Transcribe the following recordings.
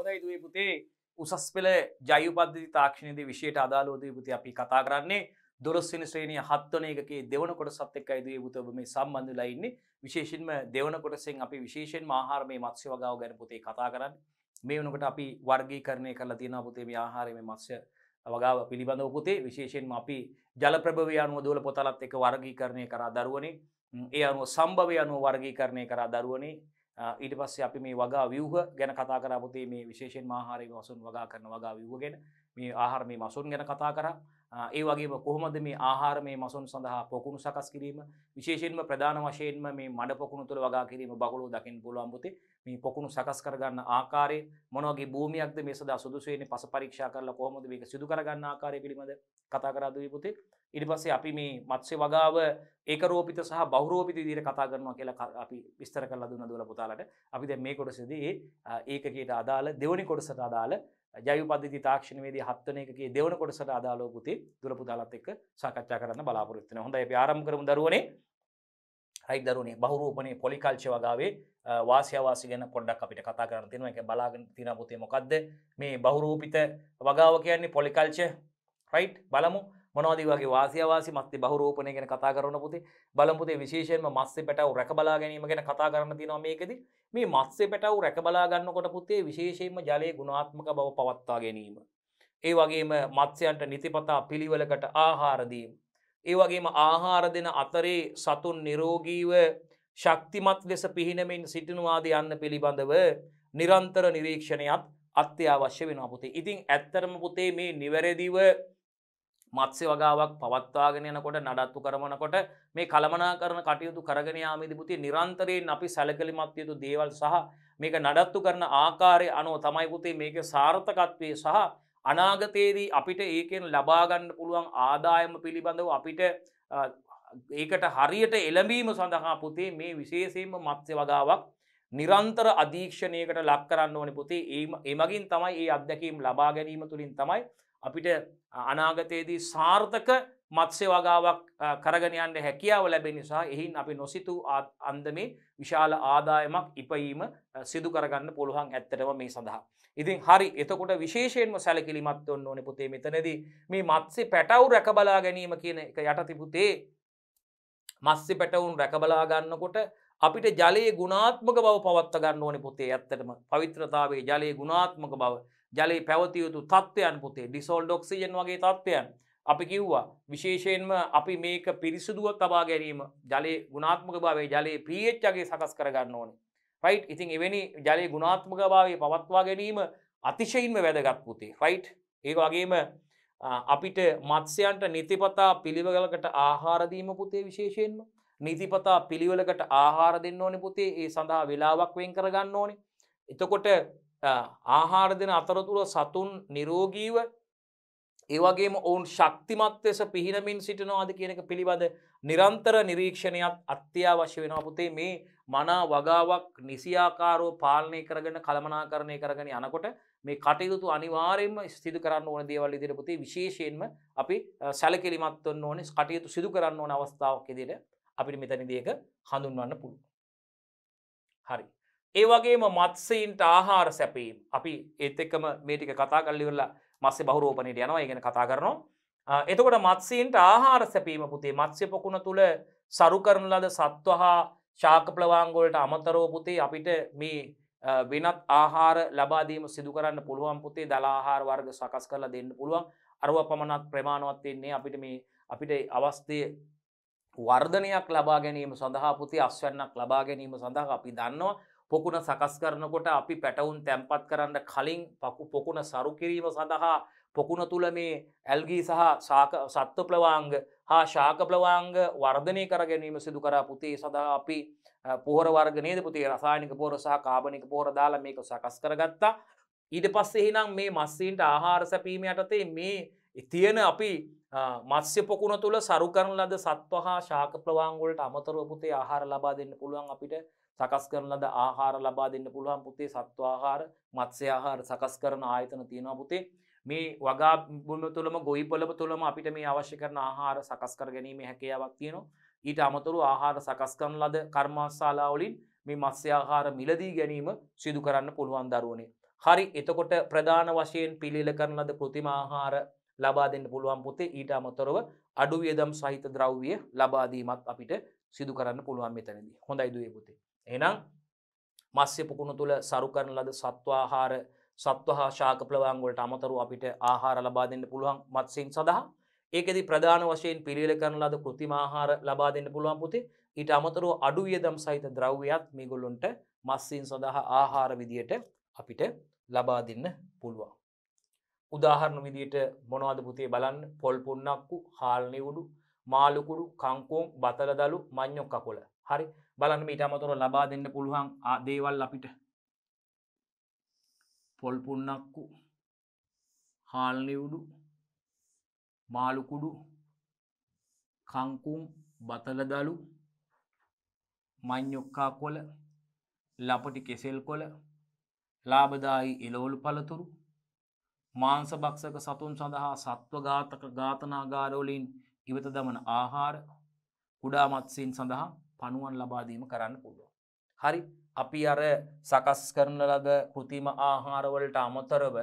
හොඳයි දුවේ පුතේ උසස් පෙළ ජයුපද්ධති තාක්ෂණයද විශයට අදාලෝදීපුති අපි කතා කරන්නේ දොරස්සින ශ්‍රේණිය හත්වන එකේ දෙවන කොට සත්තක් අයිදේ පුතබ මේ සම්බන්ධලයින්නේ විශේෂෙන්ම දෙවන කොටසෙන් අපි විශේෂෙන් ආහාරමේ මත්ස්‍ය වගාව ගැන පුතේ කතා කරන්න මේ වනකට අපි වර්ගී කරණය කරලා තියෙන පුතේ මේ ආහාරම මත්ස්‍ය වගාව පිළිබඳ පුතේ විශේෂෙන්ම අපි ජලප්‍රභවයනුව දෝල පොතලත් එක වර්ගී කරණය කරා දරුවනේ ඒ අනුව සම්භවය අනුව වර්ගී කරණය කරා දරුවනේ ඊට පස්සේ අපි මේ වගා ව්‍යවහ ගැන කතා කරපුතේ මේ විශේෂෙන් ආහාරය වසුන් වගා කරන වගා ව්‍යවගෙන මේ ආහාර මේ මසුන් ගැන කතා කර ඒ වගේම කොහොමද මේ ආහාර මේ මසුන් සඳහා පොකුණු සකස් කිරීම විශේෂෙන්ම ප්‍රධාන වශයෙන්ම මේ මඩ පොකුණු තුළ වගා කිරීම බගලෝ දකිින් පුළුවන්පුතේ මේ පොකුණු සකස් කරගන්න ආකාරය මොනගේ භූමියක්ද මේ සදා සුදුසේන පස පරීක්ෂා කරලා කොහොමද මේක සිදු කරගන්න ආකාරය පිළිබඳ කතා කරාදවී පුතේ ඉඩි පස්සේ අපි මේ මත්සේ වගාව ඒකරෝපිත සහ බෞරෝපිත දිර කතා කරනවා කියලා අපි විස්තර කරලා දුන්න දුල පුතාලට අපි දැ මේ කොටසදී ඒකකට අදාළ දෙවනි කොටසට අදාළ ජයුපද්ධති තාක්ෂණවේදී හත්වන එකගේ දෙවන කොටසට අදාලෝ පුතේ දුල පුතාලත් එක්ක සාකච්ඡා කරන්න බලාපොරත්වන හොඳ ආරම් කරම දරුවනේ හයි දරුණේ බහුරූපනය පොලිකල්ච වගාවේ වාසයවාසි ගැන පොඩ්ඩක් අපිට කතා කරන්න තිනවා එක බලාගෙන තින පුතේ මොකක්ද මේ බහුරූපිත වගාව කියන්නේ පොලිකල්ච රයිට් බලමු මොනවදී වගේ වාසියවාසි මත්ති බහුරෝපණය ගැන කතා කරන පුතේ බලමුතේ විශේෂයෙන්ම මස්සේ පැටව රැකබලා ගැනීම ගැන කතා කරන්න තියෙනවා මේකෙදි මේ මත්සේ පැටව රැකබලා ගන්නකොට පුතේ විශේෂයෙන්ම ජලයේ ගුණාත්මක බව පවත්වා ගැනීම ඒ වගේම මත්ස්‍යයන්ට නිතිපතා පිළිවෙලකට ආහාර දීම ඒ වගේම ආහාර දෙන අතරේ සතුන් නිරෝගීව ශක්තිමත් ලෙස පිහිනමින් සිටිනවාද යන්න පිළිබඳව නිරන්තර නිරීක්ෂණයත් අත්‍යවශ්‍ය වෙන පුතේ. ඉතින් ඇත්තරම පුතේ මේ නිවැරදිව මත්සේ වගාවක් පවත්වාගෙන යනකොට නඩත්තු කරමනකොට මේ කළමනා කරන කටයුතු කරගෙනයාමිදිපුති නිරන්තරයෙන් අපි සැලකලිමත් යුතු දේවල් සහ මේක නඩත්තු කරන ආකාරය අනුව තමයිපුතේ මේක සාර්ථකත්වය සහ අනාගතයේදී අපිට ඒකෙන් ලබාගන්න පුළුවන් ආදායම පිළිබඳව අපිට ඒකට හරියට එළඹීම සඳහා පුතේ මේ විශේෂයෙන්ම මත්සේ වගාවක් නිරන්තර අධීක්ෂණයකට ලක් කරන්න ඕන පුතේ එමගින් තමයි ඒ අත්දැකීම් ලබා ගැනීම තුළින් තමයි අපිට අනාගතයේදී සාර්ථක මත්සේ වගාවක් කරගනයන්ට හැකියාව ලැබෙන නිසා එහින් අපි නොසිතු අන්දමේ විශාල ආදායමක් ඉපයීම සිදු කරගන්න පුළුවන් ඇත්තටම මේ සඳහා. ඉතින් හරි එතකොට විශේෂයෙන්ම සැලකිලිමත් ඔන්න ඕන පුතේ මෙතනදී මේ මත්සේ පැටවු රැකබලා ගැනීම කියන එක යටතිපුතේ මස්සි පැටවුන් රැකබලා ගන්නකොට අපිට ජලයේ ගුණාත්මක බව පවත්ත ගන්න ඕන පොතේ ඇත්තටම පවිත්‍රතාවේ ජලයේ ගුණාත්මක බව ජලයේ පැවතියයුතු තත්ත්වයන් පොතේ ඩිසෝල් ඩොක්සිජන් වගේ තත්ත්වයන් අපි කිව්වා විශේෂයෙන්ම අපි මේක පිරිසිදුවක් තබා ගැනීම ජලයේ ගුණාත්මක භාවේ ජලයේ ප්‍රියච්චගේ සකස් කරගන්න ඕන රයිට් ඉතින් එවැනි ජලය ගුණාත්මක භාවේ පවත්වා ගැනීම අතිශයින්ම වැදගත් පුතේ රයිට් ඒ වගේම අපිට මත්ස්‍යයන්ට නිතිපතා පිළිවගලකට ආහාරදීම පුතේ විශේෂයෙන්ම නීතිපතා පිළිවෙලකට ආහාර දෙන්න ඕනි පුතේ ඒ සඳහා වෙලාවක් වෙන් කරගන්න ඕනි. එතකොට ආහාර දෙන අතරතුර සතුන් නිරෝගීව ඒවගේම ඔවුන් ශක්තිමත් ලෙස පිහිනමින් සිටිනවාද කියනක පිළිබඳ නිරන්තර නිරීක්ෂණයක් අත්‍යවශ්‍ය වෙනවා පුතේ මේ මනා වගාවක් නිසියාකාරෝ පාලනය කරගෙන කළමනාකරණය කරගෙන යනකොට මේ කටයුතු අනිවාරයෙන්ම ස්තිදු කරන්න ඕන දේවල් ඉදිරිපති විශේෂයෙන්ම අපි සැලකිලිමත්වන්න ඕනේ කටයුතු සිදු කරන්න ඕන අවස්ථාවක් ඉදිරියට අපිට මෙතනිදක හඳුන්වන්න පුළුව. හරි. ඒවගේම මත්සයින්ට ආහාර සැපීම් අපි ඒත් එක්කම මේටික කතා කල්ලිවෙල්ලා මස්සේ බහුරෝපනයට යනවා ඉගෙන කතා කරනවා. එතකොට මත්සීන්ට ආහාර සැපීම පුතේ මත්ස්‍ය පොකුණ තුළ සරු කරන ලද සත්වහා ශාකප්ලවාංගොලට අමතරෝ පුතේ අපිට මේ වෙනත් ආහාර ලබාදීම සිදු කරන්න පුළුවන් පුතේ දලාහාර වර්ග සකස් කරලා දෙන්න පුළුවන් අරුව පමණක් ප්‍රමාණවත් වෙන්නේ අපිට මේ අපිට අවස්ථය වර්ධනයක් ලබා ගැනීම සඳහා පුති අස්වැන්නක් ලබා ගැනීම සඳහා අපි දන්නවා පොකුණ සකස් කරනකොට අපි පැටවුන් තැම්පත් කරන්න කලින් පකු පොකුණ සරු කිරීම සඳහා පොකුණ තුළ මේ ඇල්ගී සහ සත්වප්ලවාංග හා ශාකප්ලවාංග වර්ධනය කර ගැනීම සිදු කරා පුතේ සඳහා අපි පොහර වර්ගනේද පුතේ රසායනික පෝර සහ කාබනික පෝර දාලා මේක සකස් කරගත්තා ඊට පස්සේ හිනම් මේ මස්සීන්ට ආහාර සැපීම යටතේ මේ තියෙන අපි මත්ස්‍ය පොකුණ තුළ සරු කරන ලද සත්ව හා ශාක ප්‍රවාංගොලට අමතරව පුතේ ආහාර ලබා දෙන්න පුළුවන් අපිට සකස් කරන ලද ආහාර ලබා දෙන්න පුළුවන් පුතේ සත්ව ආහාර මත්ස්‍ය ආහාර සකස් කරන ආයතන තියෙනවා පුතේ මේ වගා බුම තුළම ගොයි පොළප තුළම අපිට මේ අවශ්‍ය කරන ආහාර සකස් කර ගැනීම හැකියාවක් තියෙනවා ඊට අමතුරු ආහාර සකස් කරන ලද කර්මාශාලාවලින් මේ මත්ස්‍ය ආහාර මිලදී ගැනීම සිදු කරන්න පුළුවන් දරුවනේ හරි එතකොට ප්‍රධාන වශයෙන් පිළිල කරන ලද කෘතිම ආහාර ලබා දෙන්න පුළුවන් පුතේ ඊට අමතරව අඩු වියදම් සහිත ද්‍රව්‍ය ලබා දීමත් අපිට සිදු කරන්න පුළුවන් මෙතනදී. හොඳයි දුවේ පුතේ. එහෙනම් මස්්‍ය පුකුණු තුළ සරු කරන ලද සත්වාහාර සත්වහා ශාක ප්‍රවාංගොලට අමතරු අපිට ආහාර ලබා දෙන්න පුළුවන් මත්සයෙන් සඳහා ඒකෙදි ප්‍රධාන වශයෙන් පිළිල කරන ලද කෘතිමාහාර ලබා දෙන්න පුළුවන් පුතේ ඊට අමතරුව අඩුවිය දම් සහිත ද්‍රව්‍යත් මිගොල්ලොන්ට මස්සින් සඳහා ආහාර විදියට අපිට ලබා දෙන්න පුළුවන්. උදාහරණ විදියට මොනවද පුතේ බලන්න පොල් පුන්නක්කු හාල්නිවුඩු මාලුකුඩු කංකෝම් බතලදලු මං්ඥොක් කකොල හරි බලන්න මීට අමතොර ලබා දෙන්න පුළුවන් ආදේවල් අපිට පොල් පුන්නක්කු හාල්නිවුඩු මාලුකුඩු කංකුම් බතලදලු මං්ඥොක්කා කොල ලපටි කෙසෙල් කොල ලාබදායි එලෝලු පළතුරු මාංසභක්ෂක සතුන් සඳහා සත්ව ඝාතක ඝාතනාගාරෝලින් ඉවත දමන ආහාර කුඩා මත්සීන් සඳහා පණුවන් ලබාදීම කරන්න පුළුවන්. හරි අපි අර සකස් කරන ලද කෘතිම ආහාරවලට අමතරව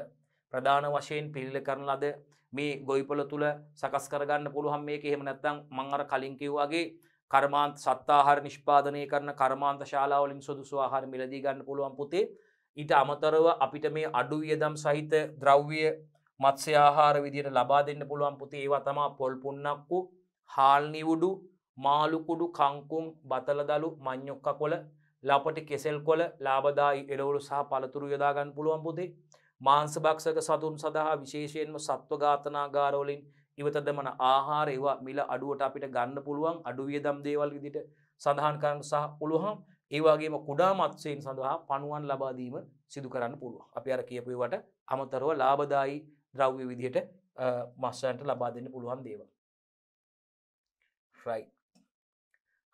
ප්‍රධාන වශයෙන් පිළිල කරන ලද මේ ගොයිපොල තුළ සකස් කරගන්න පුළුවන් මේක එහෙම නැත්තං මං අර කලින් කිව්වාගේ කර්මාන්ත සත්තාහාර නිෂ්පාදනය කරන කර්මාන්ත ශාලාවලින් සුදුසු ආහාර මිලදී ගන්න පුළුවන් පුතේ ඊට අමතරව අපිට මේ අඩු වියදම් සහිත ද්‍රව්‍ය මත්ස්‍යආහාර විදියට ලබා දෙන්න පුළුවන් පුති ඒවා තමා පොල්පුන්නක්කු හාල්නිවුඩු මාළුකුඩු කංකුම් බතලදලු මං්යොක්ක කොළ ලපටි කෙසෙල් කොළ ලාබදා එලවලු සහ පළතුරු යොදාගන්න පුළුවන් පුතේ මාංසභක්ෂක සතුන් සඳහා විශේෂයෙන්ම සත්ව ඝාතනාගාරෝලින් ඉවතදමන ආහාර ඒවා මිල අඩුවට අපිට ගන්න පුළුවන් අඩුවියදම් දේවල් විදිට සඳහන් කරන්න සහ පුළුවන් ඒවාගේම කුඩා මත්සයෙන් සඳහා පණුවන් ලබාදීම සිදු කරන්න පුළුව. අපි අර කියපුවට අමතරව ලාබදායි ද්‍රව්‍ය විදියට මස්සන්ට ලබා දෙන්න පුළුවන් දේව.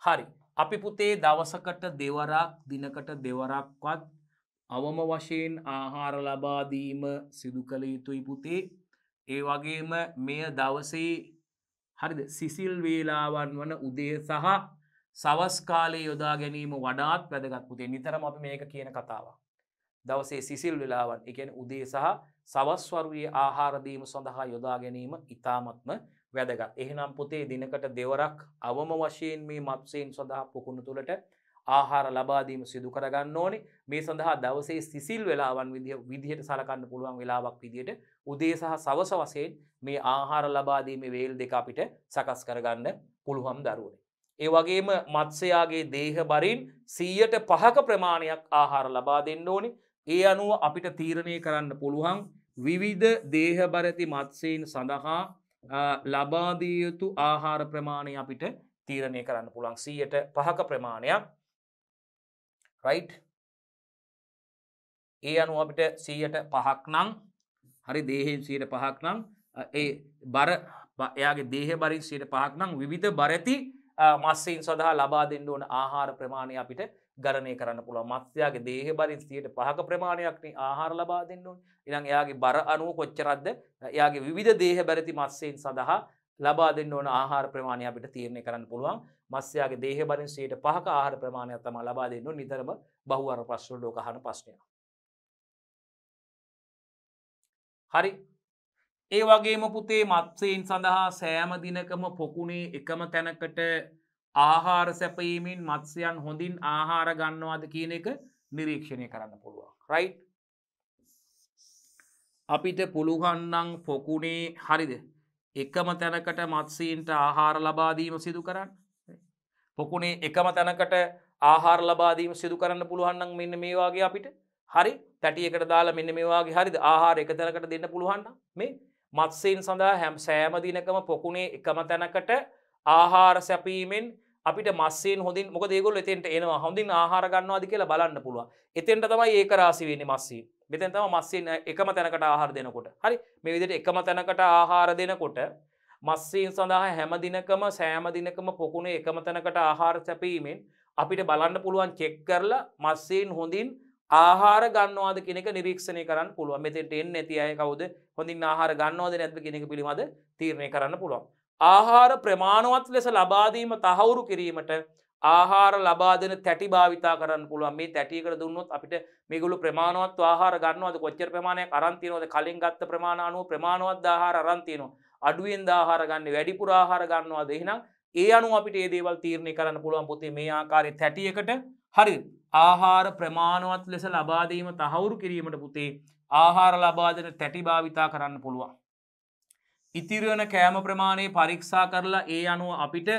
හරි අපි පුතේ දවසකට දෙවරක් දිනකට දෙවරක්වත් අවම වශයෙන් ආහාර ලබාදීම සිදු කළ යුතුයි පුතේ ඒ වගේම මෙය දවසේ හරිද සිසිල් වේලාවන් වන උදේ සහ සවස්කාලේ යොදා ගැනීම වඩාත් වැදගත් පුතේ නිතරම අප මේක කියන කතාව. දවසේ සිසිල් වෙලාවන් එකෙන් උදේ සහ සවස්වරුයේ ආහාරදීම සඳහා යොදා ගැනීම ඉතාමත්ම වැදගත්. එහෙනම් පුතේ දිනකට දෙවරක් අවම වශයෙන් මේ මත්සයෙන් සඳහා පුකුණු තුළට ආහාර ලබාදීම සිදු කරගන්න ඕනේ මේ සඳහා දවසේ සිසිල් වෙලාවන් විදිහට සලකන්න පුළුවන් වෙලාවක් විදිහට උදේ සහ සවස වසයෙන් මේ ආහාර ලබාදීම වේල් දෙක අපිට සකස් කරගන්න පුළුවම් දරුවනේ. ඒ වගේම මත්සයාගේ දේහ බරින් සීයට පහක ප්‍රමාණයක් ආහාර ලබා දෙන්න ඕනි ඒ අනුව අපිට තීරණය කරන්න පුළුවන් විවිධ දේහබරති මත්සයෙන් සඳහා ලබාදියයුතු ආහාර ප්‍රමාණය අපිට තීරණය කරන්න පුළන් සීයට පහක ප්‍රමාණයක් රයිට් ඒ අනුව අපිට සීයට පහක් නං හරි දේහෙන් සීට පහක් නං ඒ බර එයාගේ දේහ බරින් සීට පහක් නං විධ බරැති මස්සයෙන් සඳහා ලබා දෙන්න ඕන ආහාර ප්‍රමාණය අපිට ගණනය කරන්න පුළුව මත්්‍යයාගේ දේහ බරින් සියට පහක ප්‍රමාණයක්න ආහාර ලබා දෙන්න ඕන් ඉනම් එයාගේ බර අනුව කොච්චරද්ද එයාගේ විධ දේහ බැරති මස්සයෙන් සඳහා ලබා දෙන්න ඕන ආහාර ප්‍රමාණය අපිට තීරණය කරන්න පුළුවන් මස්යාගේ දේහ බරින් සයට පහක ආහාර ප්‍රමාණයක් තම ලබා දෙන්න නිතරම බහුවර ප්‍රශ්න ලෝකහන ප්‍රශ්නය. හරි ඒ වගේම පුතේ මත්සයෙන් සඳහා සෑම දිනකම පොකුණේ එකම තැනකට ආහාර සැපීමෙන් මත්සයන් හොඳින් ආහාර ගන්නවාද කියන එක නිරීක්ෂණය කරන්න පුළුවන් රයි් අපිට පුළුවන්නං පොකුණේ හරිද එකම තැනකට මත්සීන්ට ආහාර ලබාදීම සිදු කරන්න පොකුණේ එකම තැනකට ආහාර ලබාදීම සිදු කරන්න පුළුවන්න්න මෙන්න මේවාගේ අපිට හරි තැටියකට දාලා මෙන්න මේවාගේ හරිද ආහාර එක තැනකට දෙන්න පුළුවන්න මේ මත්සීන් සඳහා හැම් සෑමදිනකම පොකුණේ එකම තැනකට ආහාර සැපීමෙන් අපිට මස්සයෙන් හොඳින් මොක දේගොල් එතෙන්ට එනවා හොඳින් ආහාර ගන්නවාද කියලා බලන්න පුළුව එතෙන්ට තමයි ඒක රාසි වෙන්නේ මස්සේ මෙතැන් තම මස්සෙන් එකම තැනකට ආහාර දෙනකොට හරි මේ විදිට එකම තැනකට ආහාර දෙනකොට මස්සයෙන් සඳහා හැම දිනකම සෑම දිනකම පොකුණේ එකම තැනකට ආහාර සැපීමෙන් අපිට බලන්න පුළුවන් චෙක් කරලා මස්සයෙන් හොඳින් ආහාර ගන්නවාද කෙනෙක නිරීක්ෂණය කරන්න පුළුව මෙතෙන්ට එන්න ඇති අය කවුද හොඳින් ආහාර ගන්නවාද නැත්ව කෙනෙක පිළිබඳ තීරණය කරන්න පුළුවන් ආහාර ප්‍රමාණවත් ලෙස ලබාදීම තහවුරු කිරීමට ආහාර ලබාදන තැටි භාවිතා කරන්න පුළුවන් මේ තැටිකර දුන්නොත් අපිට මේගුලු ප්‍රමාණවත් ආහාර ගන්නවද කොච්චර ප්‍රමාණයක් අරන්තිනෝද කලින් ගත්ත ප්‍රමාණ අනුව ප්‍රමාණවත් ආහාර අරන්තිනවා අඩුවෙන් ආහාර ගන්න වැඩිපුර ආහාර ගන්නවා දෙහිනම් ඒ අනුව අපිට ඒ දේවල් තීරණය කරන්න පුළුවන් පොතේ මේ ආකාරය තැටියකට හරි ආහාර ප්‍රමාණවත් ලෙස ලබාදීම තහවුරු කිරීමට පුතේ ආහාර ලබාදන තැටි භාවිතා කරන්න පුළුවන් ඉතිරවන කෑම ප්‍රමාණය පරීක්ෂා කරලා ඒ අනුව අපිට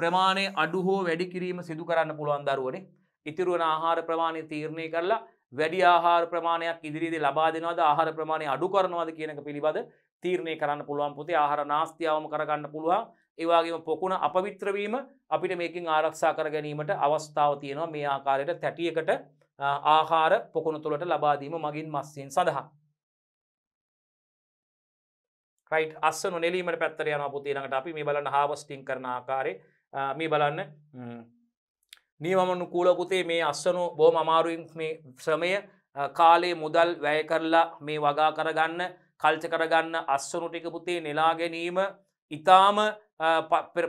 ප්‍රමාණය අඩු හෝ වැඩි කිරීම සිදු කරන්න පුළුවන් දරුවනේ ඉතිරුවන ආහාර ප්‍රමාණය තීරණය කරලා වැඩි ආහාර ප්‍රමාණයක් ඉදිරිදි ලබා දෙනවද ආහාර ප්‍රමාණය අඩු කරනවද කියනක පිළිබඳ තීරණය කරන්න පුළුවන් පුතේ ආහාර නාස්තියාවම කරගන්න පුළුවන් ඒවාගේම පොකුණ අපවිත්‍රවීම අපිට මේකින් ආරක්ෂා කර ගැනීමට අවස්ථාව තියෙනවා මේ ආකාරයට තැටියකට ආහාර පොකුණු තුළට ලබාදීම මගින් මස්සයෙන් සඳහා රයි් අස්ස නොනෙලීමට පැත්තර යන පුතිනට අපි මේ බලන්න හාවස්ටිං කරන ආකාරය මේ බලන්න නියමනු කූලපුතේ මේ අස්සනු බෝම අමාරුවෙන් මේ ශ්‍රමය කාලේ මුදල් වැය කරලා මේ වගා කරගන්න කල්ච කරගන්න අස්සනු ටික පුතේ නෙලා ගැනීම ඉතාම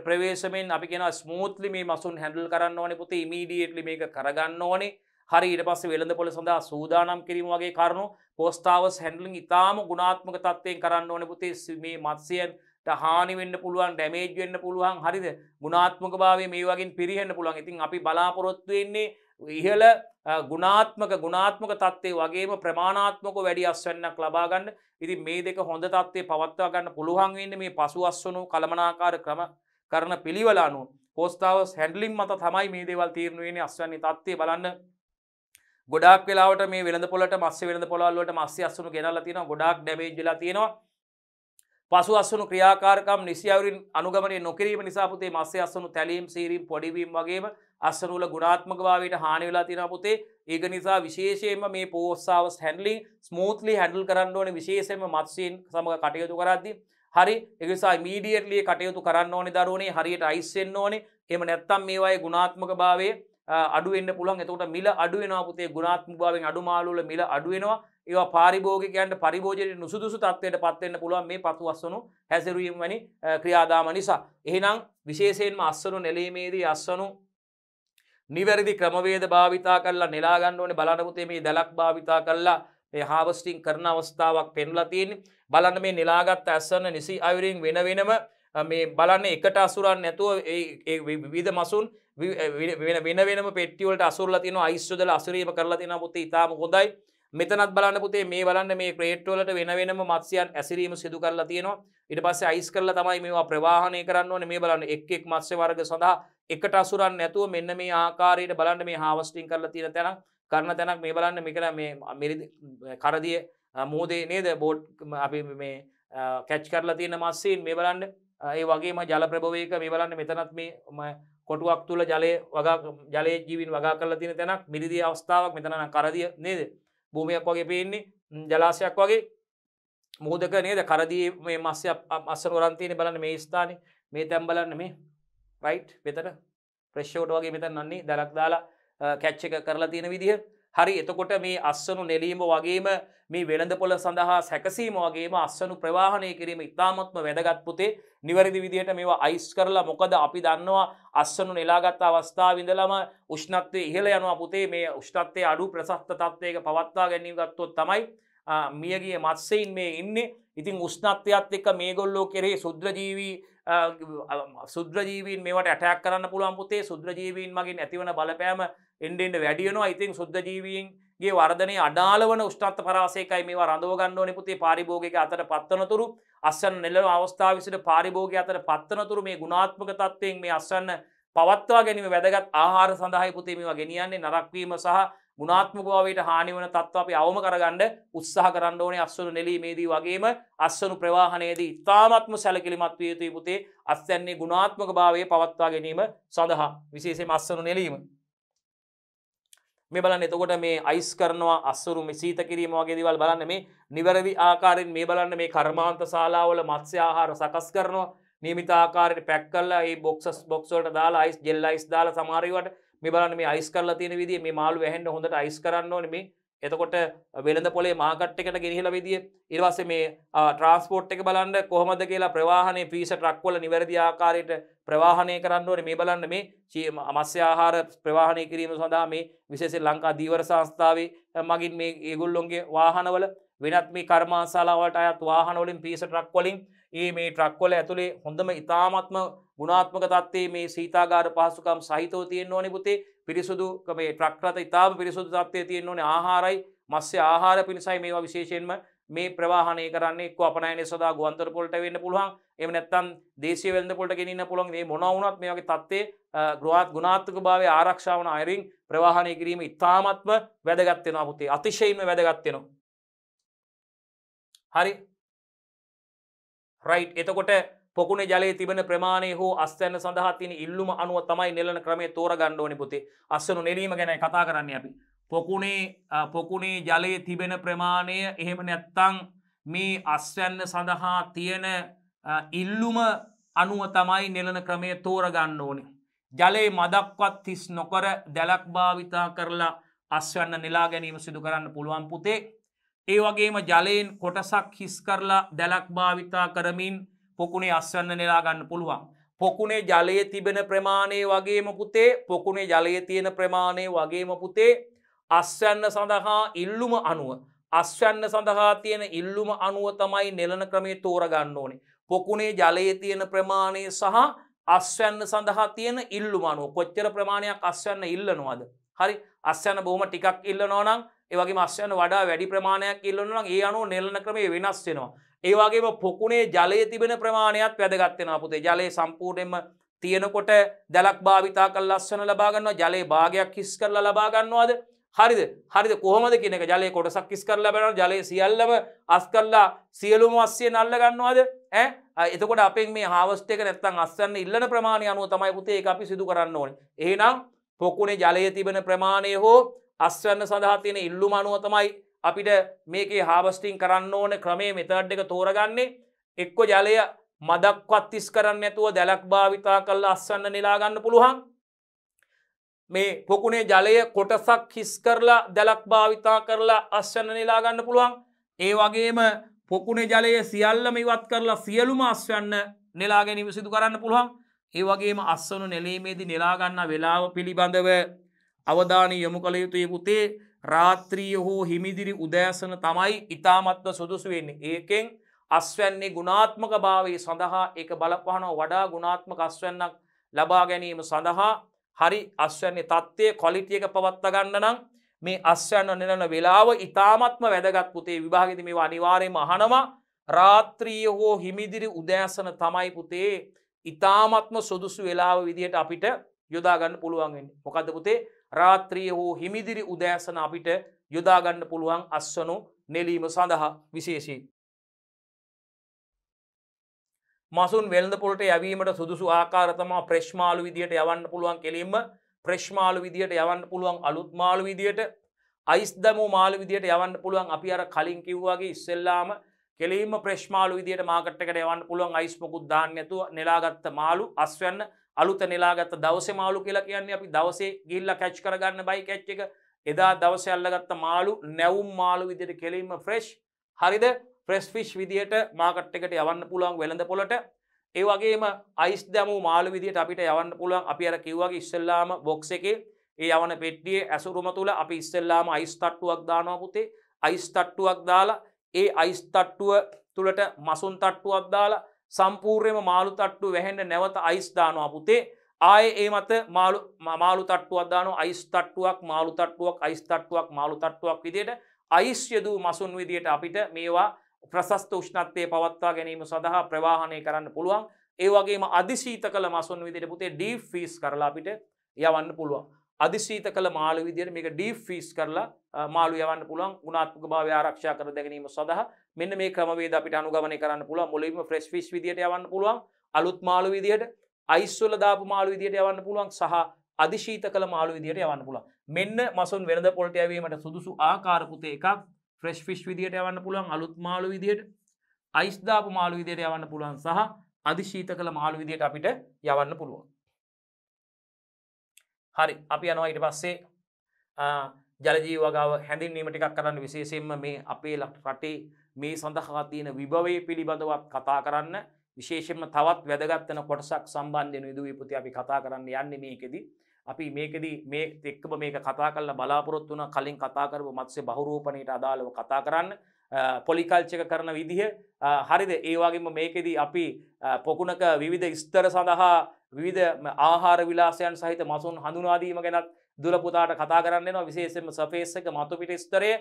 ප්‍රවේශමෙන් අපි කියෙන ස්මූත්ලි මේ මසුන් හැඩල් කරන්න ඕන පුතේ මීඩියටලි මේක කරගන්න ඕනේ හරි ඉට පස්ස වෙළඳ පොල සඳහා සූදානම් කිරීම වගේ කරුණු කෝස්ථාවස් හැඩලින් ඉතාම ගුණාත්මක තත්වයෙන් කරන්න ඕන පුතේ මේ මත්සයෙන් හානිවෙන්න පුළුවන් ඩැමේජ් වෙන්න පුළුවන් හරිද ගුණාත්මක භාවේ මේ වගේ පිරිහෙන්න පුළුවන් ඉතින් අපි බලාපොරොත්තු වෙන්නේ ඉහල ගුණාත්මක ගුණාත්මක තත්වේ වගේම ප්‍රමාණාත්මක වැඩි අස්වන්නක් ලබාගන්න ඉති මේ දෙක හොඳ තත්වේ පවත්වා ගන්න පුළුවන් වෙන්න මේ පසු අස්වනු කළමනාකාර ක්‍රම කරන පිළිවලානු පෝස්ථාව හැඩලිම් මත තමයි මේ දේවල් තීරණුවෙන අස්වන්නේ තත්වේ බලන්න ගොඩක් වෙලාවට මේ වෙළඳ පොලට මස්ස වෙළඳ පොළල්ලට මස්ස අස්සුණු ගෙනල්ලා තියෙනවා ගොඩක් ඩැමේජ්ලා තියෙනවා පසු අස්සුණු ක්‍රියාකාරකම් නිසියවරින් අනුගමනය නොකිරීම නිසා පුතේ මස්සේ අස්සුණු තැලීම් සීරීම් පොඩිවීම් වගේම අස්සනුල ගුණාත්මකභාවයට හානි වෙලා තියෙනවා පුතේ ඒක නිසා විශේෂයෙන්ම මේ පෝස්සාවස් හැන්ඩලින් ස්මූත්ලි හැන්ඩල් කරන්න ඕනේ විශේෂයෙන්ම මත්ස්‍යයන් සමග කටයුතු කරද්දී හරි එකනිසා මීඩියට්ලිය කටයුතු කරන්න ඕනේ දරුවනේ හරියට අයිස්සෙන්න ඕනේ එහෙම නැත්තම් මේවායේ ගුණාත්මක භාවයේ අඩුවෙන්න්න පුළන් එතකට මිල අඩුවෙනවා පුතේ ගුණාත්ම භාවෙන් අඩුමාලුල මිල අඩුවෙනවා ඒවා පාරිභෝගකයන්ට පරිභෝජයට නුසුදුසු තත්වයට පත්වෙන්න පුළුවන් මේ පතුවස්සනු හැසිරීම වැනි ක්‍රියාදාම නිසා. එහෙනම් විශේෂයෙන්ම අස්සනු නෙලීමේදී අස්සනු නිවැරදි ක්‍රමවේද භාවිතා කරලා නිලාගණ්ඩුවන බලනපුතේ මේ දැලක් භාවිතා කරලා හාවස්ටිං කරන අවස්ථාවක් පෙන්ලතින් බලන්න මේ නිලාගත් ඇස්සන්න නිසි අයුරින් වෙන වෙනම මේ බලන්න එකට අසුරන් නැතුව විවිධ මසුන් වෙන වෙනම පෙටියවලට අසුරල තින අයිස්්‍රදල අසුරීම කරලා තින පුතේ ඉතාම හොඳයි මෙතනත් බලන්න පුතේ මේ බලන්න මේ ක්‍රේට්වලට වෙන වෙනම මත්සයන් ඇසිරීම සිදු කරලා තියෙනවා ඉට පස්ස අයිස් කරල තමයි මේවා ප්‍රවාහණය කරන්න ඕන මේ බලන්න එක් එක් මත්ස්‍ය වර්ග සඳහා එකට අසුරන් නැතුව මෙන්න මේ ආකාරයට බලන්න මේ හාවස්ටිං කරලා තියෙන තැන කරන තැනක් මේ බලන්න මෙකර මේ මිරි කරදිය මෝදේ නේද බෝඩ් අපි මේ කැච් කරලා තියෙන මස්සයෙන් මේ බලන්න ඒ වගේම ජල ප්‍රභවයක මේ බලන්න මෙතනත් මේ කොටුවක් තුළ ජලය වගා ජලය ජීවින් වගා කරලා තින තැනක් මිරිදිය අවස්ථාවක් මෙතන කරදිය නේද භූමයක් වගේ පේන්නේ ජලාශයක් වගේ මුහදක නේද කරදී මේ මස්්‍ය අස්සන රන්තයන බලන්න මේ ස්ථාන මේ තැම්බලන්න මේ රයිට් වෙතර ප්‍රශ්ෂෝට වගේ මෙතන් අන්නේ දලක් දාලා කැච්චක කරලා තියෙන විදිහ හරි එතකොට මේ අස්සනු නෙලීම වගේම මේ වෙළඳ පොළ සඳහා සැකසීම වගේම අස්සනු ප්‍රවාහණය කිරීම ඉතාමත්ම වැදගත් පුතේ නිවැරදි විදියට මේවා අයිස් කරලා මොකද අපි දන්නවා අස්සනු නෙලාගත් අවස්ථාවවිඳලම උෂ්ණත්වය ඉහළ යනවා පුතේ මේ උෂ්ණත්වය අඩු ප්‍රසස්ත තත්වයක පවත්වා ගැනීම ගත්තොත් තමයි මියගිය මත්සයින් මේ ඉන්නේ ඉතින් උෂ්නත්වයක්ත් එක මේගොල්ලෝ කෙරේ සුද්‍රජීවී සුද්‍රජීවීන් මේට ඇටක් කරන්න පුළුවන් පුතේ සුද්‍රජීවීන් මගින් ඇතිවන බලපෑම එන්ඩෙන්ට වැඩියනවා ඉතින් සුද්‍රජීවීන්ගේ වර්ධනය අඩාලවන ෂ්ටත් පරාසේකයි මේ රඳෝගන්නඕන පුතේ පාරිභෝගක අතට පත්වනතුරු අස්සන් නෙල්ල අවස්ථාවසිට පාරිභෝග අතට පත්වනතුරු මේ ගුණාත්මක තත්වයෙන් මේ අස්සන්න පවත්වා ගැනීම වැදගත් ආහාර සඳහහි පුතේමවා ගෙනියන්නේ නරක්වීම සහ ගුණාත්මකවාවට හානි වන තත්ව අපි අවම කරගන්න උත්සාහ කරන්න ඕනේ අස්වනු නෙලීමේදී වගේම අස්වනු ප්‍රවාහනයේදී ඉතාමත්ම සැලකිලිමත් විය යුතුයි පුතේ අස්තැන්නේ ගුණාත්මක භාවය පවත්වා ගැනීම සඳහා විශේෂයෙන් අස්වනු නෙලීම මේ බලන්න එතකොට මේ අයිස් කරනවා අස්සුරු මිසීත කිරීම වගේ දේවල් බලන්න මේ නිවැරදි ආකාරයෙන් මේ බලන්න මේ කර්මාන්ත ශාලාවල මත්ස්‍ය ආහාර සකස් කරනවා නියමිත ආකාරයට පැක් කරලා ඒ බොක්සස් බොක්ස් වලට දාලා අයිස් ජෙල් අයිස් දාලා සමහර ඒවාට මේ බලන්න මේ අයිස් කරලා තියෙන විදිහ මේ මාළු වැහෙන්න හොඳට අයිස් කරන්න ඕනේ මේ එතකොට වෙළඳ පොලේ මාකට් එකට ගෙනහිලා විදිය ඊට පස්සේ මේ ට්‍රාන්ස්පෝර්ට් එක බලන්න කොහොමද කියලා ප්‍රවාහනයේ පීස ට්‍රක් වල නිවැරදි ආකාරයට ප්‍රවාහනය කරන්න ඕනේ මේ බලන්න මේ මත්ස්‍ය ආහාර ප්‍රවාහනය කිරීම සඳහා මේ විශේෂයෙන් ලංකා දීවර සංස්ථාවේ මගින් මේ ඒගොල්ලොන්ගේ වාහනවල වෙනත් මේ කර්මාශාලාවලට අයත් වාහනවලින් පීස ට්‍රක් වලින් ඒ මේ ට්‍රක්කොල ඇතුළේ හොඳම ඉතාමත්ම ගුණාත්මක තත්වේ මේ සීතාගාර පහසුකම් සහිතව තියෙන් ඕනි පුතේ පිරිසුදුකම ට්‍රක්රත ඉතාම පිරිසුදු තත්වය තියෙන් ඕනේ ආහාරයි මස්සේ ආහාර පිණිසයි මේවා විශේෂයෙන්ම මේ ප්‍රවාහණය කරන්නේ එක් අපනයන සදා ගුවන්තර පොලට වෙන්න පුළුවන් එම නැත්තන් දේශය වෙල්ද පොට ගෙනන්න පුළන් මේ මොනවුනත් මේ වගේ තත්වේ ග්‍රවාත් ගුණාත්ක භාව ආරක්ෂාවන අයරින් ප්‍රවාහණය කිරීම ඉතාමත්ම වැදගත්වෙන පුතේ අතිශයීම වැදගත්වෙනවා. හරි රයි් එතකොට පොකුණ ජලය තිබෙන ප්‍රමාණය හෝ අස්තැන සඳහා තින ඉල්ලුම අනුව තමයි නෙලන ක්‍රමේ තෝර ගණ්ඩෝනි පුතේ අස්සනු නෙලීම ගැන කතා කරන්න අපි. පොකුණේ පොකුණේ ජලයේ තිබෙන ප්‍රමාණය එහෙම නැත්තං මේ අස්වැන්න සඳහා තියෙන ඉල්ලුම අනුව තමයි නෙලන ක්‍රමය තෝර ගන්න ඕනි. ජලයේ මදක්වත් තිස් නොකර දැලක් භාවිතා කරලා අස්වන්න නිලා ගැනීම සිදු කරන්න පුළුවන් පුතේ ඒ වගේම ජලයෙන් කොටසක් හිස් කරලා දැලක් භාවිතා කරමින් පොකුණේ අස්වන්න නෙලාගන්න පුළුවන්. පොකුණේ ජලය තිබෙන ප්‍රමාණය වගේම පුතේ පොකුණේ ජලය තියෙන ප්‍රමාණය වගේම පුතේ අස්වන්න සඳහා ඉල්ලුම අනුව. අස්වන්න සඳහා තියෙන ඉල්ලුම අනුව තමයි නෙලන ක්‍රමේ තෝරගන්න ඕනේ. පොකුණේ ජලය තියෙන ප්‍රමාණය සහ අස්වන්න සඳහා තියෙන ඉල්ලුම අනුව කොච්චර ප්‍රමාණයක් අස්වන්න ඉල්ලනවාද. හරි අස්වන්න බොහම ටිකක් ඉල්ලනෝනම් ඒවගේ මස්්‍යයන් වඩා වැඩි ප්‍රමාණයක් ඉල්ලන්න ඒ අනු නෙල්ලන ක්‍රමේ වෙනස්සෙනවා. ඒවාගේම පොකුණේ ජලය තිබෙන ප්‍රමාණයක් වැදගත්තෙන පුතේ ජලය සම්පූර්ණයම තියෙනකොට දැලක් භාවිතා කල් ලස්සන ලබාගන්නවා ජලේ භාගයක් හිස් කරලා ලබාගන්නවාද හරිද හරිද කොහොමද කියනක ජලය කොටසක් කිස් කරලා බැන ජලය සියල්ලම අස් කරලා සියලුම අස්සේ නල්ල ගන්නවාද ඇ එතකොට අපේ මේ හාවස්ටේක නැත්තන් අස්සන්න ඉල්ලන ප්‍රමාණය අනුව තමයි පුතේ අපි සිදු කරන්න ඕන. ඒනම් පොක්කුණේ ජලය තිබෙන ප්‍රමාණය හෝ අස්වන්න සඳහා තියෙන ඉල්ලුම අනුව තමයි අපිට මේකේ හාවස්ටිං කරන්න ඕන ක්‍රමේ මෙතඩ් එක තෝරගන්නේ එක්කො ජලය මදක්වත් තිස් කරන්න ඇතුව දැලක් භාවිතා කල්ල අස්වන්න නිලාගන්න පුළුවන් මේ පොකුණේ ජලය කොටසක් හිස් කරලා දැලක් භාවිතා කරලා අස්වන්න නිලාගන්න පුළුවන් ඒ වගේම පොකුණේ ජලය සියල්ලම ඉවත් කරලා සියලුම අස්වන්න නෙලාගෙන විසිදු කරන්න පුළුවන් ඒ වගේම අස්සනු නෙලීමේදී නෙලාගන්න වෙලාව පිළිබඳව අවධානය යොමු කළ යුතුය පුතේ රාත්‍රිය හෝ හිමිදිරි උදෑසන තමයි ඉතාමත්ව සුදුසු වෙන්නේ ඒකෙන් අස්වැන්නේ ගුණාත්මක භාවේ සඳහා එක බලපහනෝ වඩා ගුණාත්මක අස්වැන්නක් ලබා ගැනීම සඳහා හරි අස්වැන්නේ තත්ත්වය කොලිටියක පවත්වගන්න නම් මේ අස්වැන්න නිලන වෙලාව ඉතාමත්ම වැදගත් පුතේ විභාගති මේ අනිවාරයම අහනවා රාත්‍රිය හෝ හිමිදිරි උදෑසන තමයි පුතේ ඉතාමත්ම සුදුසු වෙලාව විදිහට අපිට යොදාගන්න පුළුවන්ගෙන් මොකද පුතේ රාත්‍රිය හෝ හිමිදිරි උදෑසන අපිට යොදාගන්න පුළුවන් අස්වනු නෙලීම සඳහා විශේෂී. මසුන් වෙල්ද පොලට යැවීමට සුදුසු ආකාරතමා ප්‍රශ්මාලු විදියට යවන්න පුළුවන් කෙලින්ම ප්‍රශ්මාලු විදියට යවන්න පුළුවන් අලුත් මාලු විදියට අයිස්දමු මාලු විදියට යවන්න පුළුවන් අපි අර කලින් කිව්වාගේ ඉස්සෙල්ලාම කෙලීම ප්‍රශ්මාලු විදියට මාකට්කට එවන්න පුළුවන් අයිස්මකුත් දාන්නතු නෙලාගත්ත මාලු අස්වන්න අලුත නෙලාගත්ත දවස මාලු කියලා කියන්නේ අපි දවසේ ගිල්ල කැච් කරගන්න බයි කැච්ච එක එදා දවස අල්ලගත්ත මාලු නැවුම් මාලු විදියට කෙලීම ෆ්‍රෙෂ් හරිද ප්‍රෙස් ෆිෂ් විදියට මාකට්කට යවන්න පුළුවන් වෙළඳ පොලට ඒ වගේම අයිස් දැම මාලු විදියට අපිට යවන්න පුළුවන් අපි අර කිව්වගේ ඉස්සල්ලාම බොක්ස එක ඒ යවන පෙට්ටියේ ඇසුරුම තුළ අපි ඉස්සල්ලාම අයිස් තට්ටුවක් දානවපුතේ අයිස් තට්ටුවක් දාලා ඒ අයිස් තට්ටුව තුළට මසුන් තට්ටු අද්දාලා සම්පූර්යම මාළු තට්ටු වැහෙන්ට නැවත අයිස්ධාන අපපුතේ ආය ඒ මත මාළු මාළු තට්ටු අදාන අයිස් තට්ටුවක් මාළු තට්ටුවක් අයිස් තට්ටුවක් මාළු තට්ටුවක් විදියට අයිස්්‍යදූ මසුන් විදියට අපිට මේවා ප්‍රසස්ත උෂ්ණත්වය පවත්වා ගැනීම සඳහා ප්‍රවාහණය කරන්න පුළුවන් ඒවගේම අධිශීත කළ මසුන් විදිට පුතේ ඩීෆිස් කරලාපිට යවන්න පුළුවන් අධිශීත කළ මාළු විදියට මේක ඩීප් ෆිස් කරලා මාළු යවන්න පුළුවන් ගුණාත්මක භාවය ආරක්ෂා කර ගැනීම සඳහා මෙන්න මේ ක්‍රමවේද අපිට අනුගමනය කරන්න පුළුවන් මුලින්ම ෆ්‍රෙෂ් ෆිස් විදියට යවන්න පුළුවන් අලුත් මාළු විදියට අයිස් වල දාපු මාළු විදියට යවන්න පුළුවන් සහ අධිශීත කළ මාළු විදියට යවන්න පුළුවන් මෙන්න මසොන් වෙළඳ පොළට යැවීමට සුදුසු ආකාර පුතේ එකක් ෆ්‍රෙෂ් ෆිස් විදියට යවන්න පුළුවන් අලුත් මාළු විදියට අයිස් දාපු මාළු විදියට යවන්න පුළුවන් සහ අධිශීත කළ මාළු විදියට අපිට යවන්න පුළුවන් හරි අපි යනවා ඉට පස්සේ ජලජී වගාව හැඳින්වීම ටිකක් කරන්න විශේෂයෙන්ම මේ අපේ රටේ මේ සඳහා තියෙන විභවය පිළිබඳවත් කතා කරන්න විශේෂෙන්ම තවත් වැදගත්වන කොටසක් සම්බන්ධයන යුදු විපති අපි කතා කරන්න යන්නේ මේකෙදී. අපි මේකෙදී මේ එක්කම මේක කතා කල බලාපොරොත් වන කලින් කතාකරපු මත්සේ බහුරෝපනයට අදාළව කතා කරන්න පොලිකල්චක කරන විදිහ හරිද ඒවාගේම මේකෙදී අපි පොකුණක විවිධ ස්තර සඳහා විධ ආහාර විලාසයන් සහිත මසුන් හඳුනාදීම ගැනත් දුලපුතාට කතා කරන්නවා විශේෂම සපේසක මතුපිට ස්තරය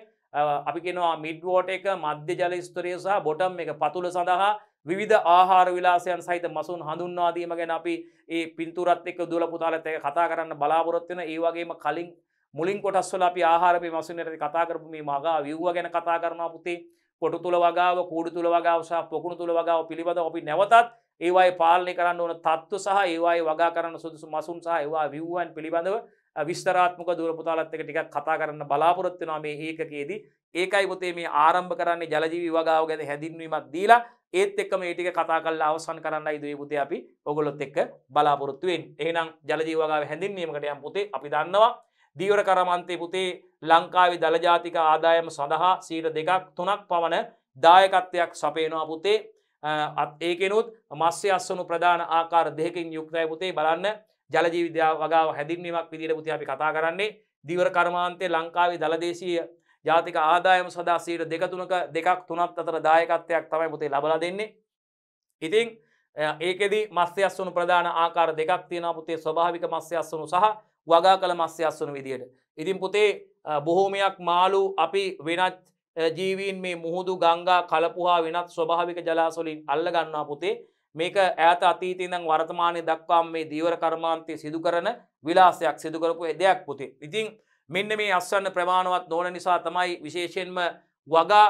අපි කෙනවා මිඩ්වෝට එක මධ්‍ය ජල ස්තරය සහ බොටම් එක පතුල සඳහා විධ ආහාර විලාසයන් සහිත මසුන් හඳුන්වාදීම ගැන අපි ඒ පින්තුරත් එක් දුලපුතාලත් එක කතා කරන්න බලාපොරොත්වෙන ඒවගේම කලින් මුලින් කොටස්වල අපි ආහාරපි මසුනයට කතා කරපු මේ මගා විව්ව ගැන කතා කරනවා පුතේ කොටු තුළ වගාව කූඩු තුළ වගාව සහ පොකුණු තුළ වගාව පිළිබඳ අපි නැවතත් ඒවායි පාලනය කරන්න ඕන තත්ත්ව සහ ඒවායි වගා කරන්න සුදුසු මසුන් සහ ඒවා විව්වන් පිළිබඳව විස්තරාත්මක දුරපුතාලත් එක ටික කතා කරන්න බලාපොරොත්වනා මේ ඒකකේදී ඒකයි පොතේ මේ ආරම්භ කරන්නේ ජලජීවි වගාව ගැන හැඳින්වීමක් දීලා ඒත් එක්කම මේ ටික කතා කරලා අවසන් කරන්නයි දුවේ පුතේ අපි ඔගොල්ලොත් එක්ක බලාපොරොත්තු වෙන්නේ. එහෙනම් ජලජීවි වගාව හැඳින්වීමකට යම් පුතේ අපි දන්නවා දීවර කරමන්තය පුතේ ලංකාවි දළජාතික ආදායම සඳහා සීට දෙකක් තුනක් පවන දායකත්වයක් සපේනවා පුතේ ඒකෙනුත් මස්්‍ය අස්සනු ප්‍රධාන ආකාර දෙකින් යුක්තයි පුතේ බලන්න ජලජීවිද්‍යාව වගාව හැදින්වීමක් විදිර පුති අපි කතා කරන්නේ දිවර කර්මාන්තය ලංකාවේ දළදේශීය ජාතික ආදායම සදා සීට දෙකතුනක දෙකක් තුනත් අතර දායකත්වයක් තමයි පුතේ ලබල දෙන්නේ ඉතිං ඒකෙද මස්්‍ය අස්සුණු ප්‍රධාන ආකාර දෙකක් තියෙන පුතේ ස්වභාවික මස්්‍ය අස්සුණු සහ වගා කළ මස්්‍යස් වන විදියට. ඉතින් පුතේ බොහෝමයක් මාලු අපි වෙනත් ජීවීන් මේ මුහුදු ගංගා කලපුහා වෙනත් ස්වභාවික ජලාසොලින් අල්ලගන්නා පුතේ මේක ඇත අතීතිදං වර්තමානය දක්වාම් මේ දීවර කර්මාන්තය සිදු කරන විලාසයක් සිදුකරපු දෙයක් පුතේ. ඉතිං මෙන්න මේ අස්සන්න ප්‍රමාණවත් නොන නිසා තමයි විශේෂයෙන්ම වගා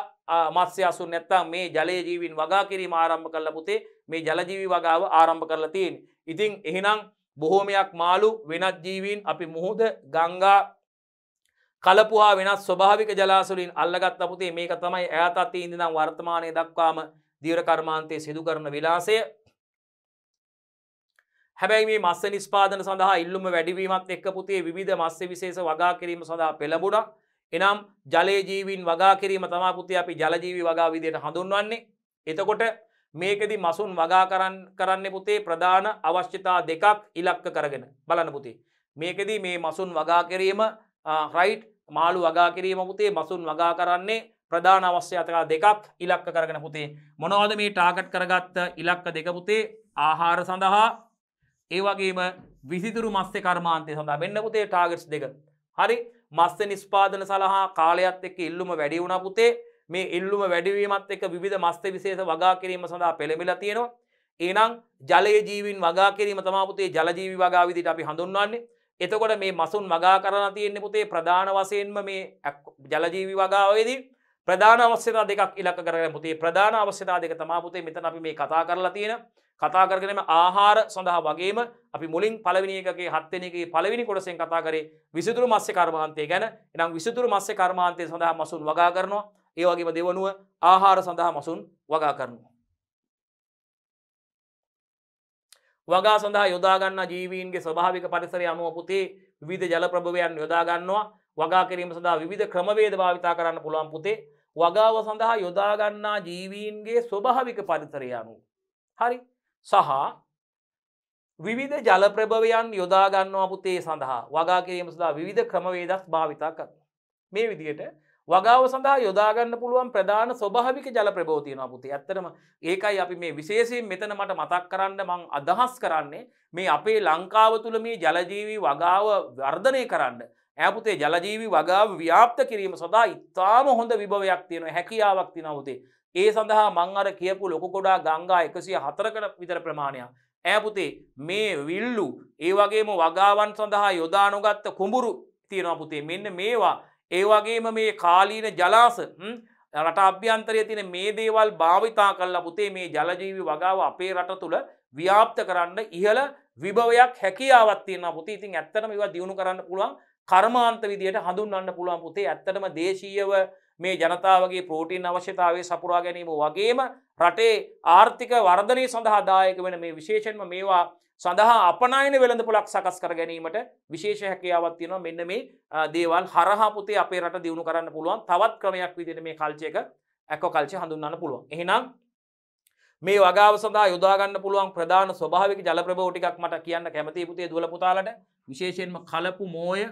මත්්‍ය අසු නැත්තම් මේ ජලයජීවින් වගා කිරීම ආරම්භ කරල පුතේ මේ ජලජීවි වගාව ආරම්භ කරලතියෙන්. ඉතිං එහෙනම් බොහෝමයක් මාලු වෙනත් ජීවීන් අපි මුහුද ගංගා කලපුහා වෙනස් ස්වභාවික ජලාසුලින් අල්ලගත් අපපුතේ මේක තමයි ඇතත්ති ඉඳනම් වර්තමානය දක්වාම දීරකර්මාන්තය සිදු කරන විලාසය හැබැයි මේ මස්ස නිස්පාදන සඳහා ඉල්ලුම වැඩිවීමත් එක්ක පුතේ විධ මස්ස විශේෂ වගා කිරීම සඳහා පෙළබුණ එනම් ජලයජීවින් වගා කිරීම තමා පුතේ අපි ජලජීවි වගා විදියට හඳුන්වන්නේ එතකොට මේකෙදි මසුන් වගා කරන්න පුතේ ප්‍රධාන අවශ්‍යතා දෙකක් ඉලක්ක කරගෙන බලන පුතේ. මේකෙදී මේ මසුන් වගා කිරීම රයිට් මාළු වගා කිරීම පුතේ මසුන් වගා කරන්නේ ප්‍රධාන අවශ්‍යතකා දෙකක් ඉලක්ක කරගෙන පුතේ මොනවද මේ ටාගට් කරගත්ත ඉලක්ක දෙක පුතේ ආහාර සඳහා ඒ වගේම විසිතුරු මස්සේ කර්මාන්තය සඳහා වෙන්න පුතේ ටාගට්ස් දෙක හරි මස්ස නිස්්පාදන සලහා කාලයක්ත් එක්ක ඉල්ලුම වැඩි වුණ පුතේ මේ ඉල්ලුම වැඩිවීමත් එක විධ මස්ත විශේෂ වගා කිරීම සඳහා පෙළමිලා තියෙනවා. ඒනම් ජලය ජීවින් වගා කිරීම තමාපුතේ ජලජීවි වගාවිදිට අපි හඳුන්වන්නේ. එතකොට මේ මසුන් වගා කරන තියෙන්නේ පුතේ ප්‍රධාන වසයෙන්ම මේ ජලජීවි වගාවේදී ප්‍රධාන අවශ්‍යතා දෙකක් ඉලක්ක කරගෙන පුතේ ප්‍රධාන අවශ්‍යතා දෙක තමා පුතේ මෙතන අපි මේ කතා කරලා තියෙන කතා කරගෙනම ආහාර සඳහා වගේම අපි මුලින් පළවෙනි එකේ හත්වෙනි එකේ පළවෙනි කොටසෙන් කතා කරේ විසුතුරු මත්ස්‍ය කර්මාන්තය ගැන. එහෙනම් විසුතුරු මත්ස්‍ය කර්මාන්තය සඳහා මසුන් වගා කරනවා. ඒ වගේම දෙවනුව ආහාර සඳහා මසුන් වගා කරනවා. වගා සඳහා යොදාගන්න ජීවීන්ගේ ස්භාවික පරිසරය අනුව පුතේ විධ ජලප්‍රභවයන් යොදාගන්නවා වගා කිරීම සඳහා විධ ක්‍රමවේද භාවිතා කරන්න පුළුවන් පුතේ වගාව සඳහා යොදාගන්නා ජීවීන්ගේ ස්වභාවික පරිතරය අනු. හරි සහ විවිධ ජලප්‍රභවයන් යොදාගන්නවා පුතේ සඳහා වගා කිරීම සඳහා විධ ක්‍රමවේදස් භාවිතා කර. මේ විදියට වගාව සඳහා යොදාගන්න පුළුවන් ප්‍රධාන ස්වභාවික ජල ප්‍රබෝතියන පුති ඇත්තරම ඒකයි අපි මේ විශේෂයෙන් මෙතන මට මතක් කරන්න මං අදහස් කරන්නේ මේ අපේ ලංකාව තුළ මේ ජලජීවී වගාව වර්ධනය කරන්න ඇපුතේ ජලජීවී වගාව ව්‍යාප්ත කිරීම සඳහා ඉතාම හොඳ විභවයක් තියෙන හැකියාවක් තිනවතේ ඒ සඳහා මං අර කියපු ලොකොඩා ගංගා එකසිය හතරකට විතර ප්‍රමාණයක් ඇපුතේ මේ විල්ලු ඒ වගේම වගාවන් සඳහා යොදානුගත්ත කුඹුරු තියෙනවා පුතේ මෙන්න මේවා ඒ වගේම මේ කාලීන ජලාස රට අභ්‍යන්තරය තින මේ දේවල් භාවිතා කල්ලා පුතේ මේ ජලජීවි වගාව අපේ රට තුළ ව්‍යාප්ත කරන්න ඉහළ විභවයක් හැකියාවත්තියන්න පුති ඉතින් ඇත්තටම ඒවා දියුණු කරන්න පුළුවන් කර්මාන්ත විදියට හඳුන්න්න පුළුවන් පුතේ ඇත්තටම දේශීයව මේ ජනතාවගේ පෝටීන් අවශ්‍යතාවේ සපුරා ගැනීම වගේම රටේ ආර්ථික වර්ධනය සඳහාදායක වෙන මේ විශේෂෙන්ම මේවා සඳහා අපනයන වෙළඳපොලක් සකස් කර ගැනීමට විශේෂ හැකියාවත් තියෙනවා මෙන්න මේ දේවල් හරහා පුතේ අපේ රට දියුණු කරන්න පුළුවන් තවත් ක්‍රමයක් විදිහට මේ කල්චයක ඇක්කෝ කල්චය හඳුන්වන්න පුළුවන්. එහෙනම් මේ වගාව සඳහා යොදා ගන්න පුළුවන් ප්‍රධාන ස්වභාවික ජල ප්‍රභව ටිකක් මට කියන්න කැමතියි පුතේ දුවල පුතාලට. විශේෂයෙන්ම කලපු මෝය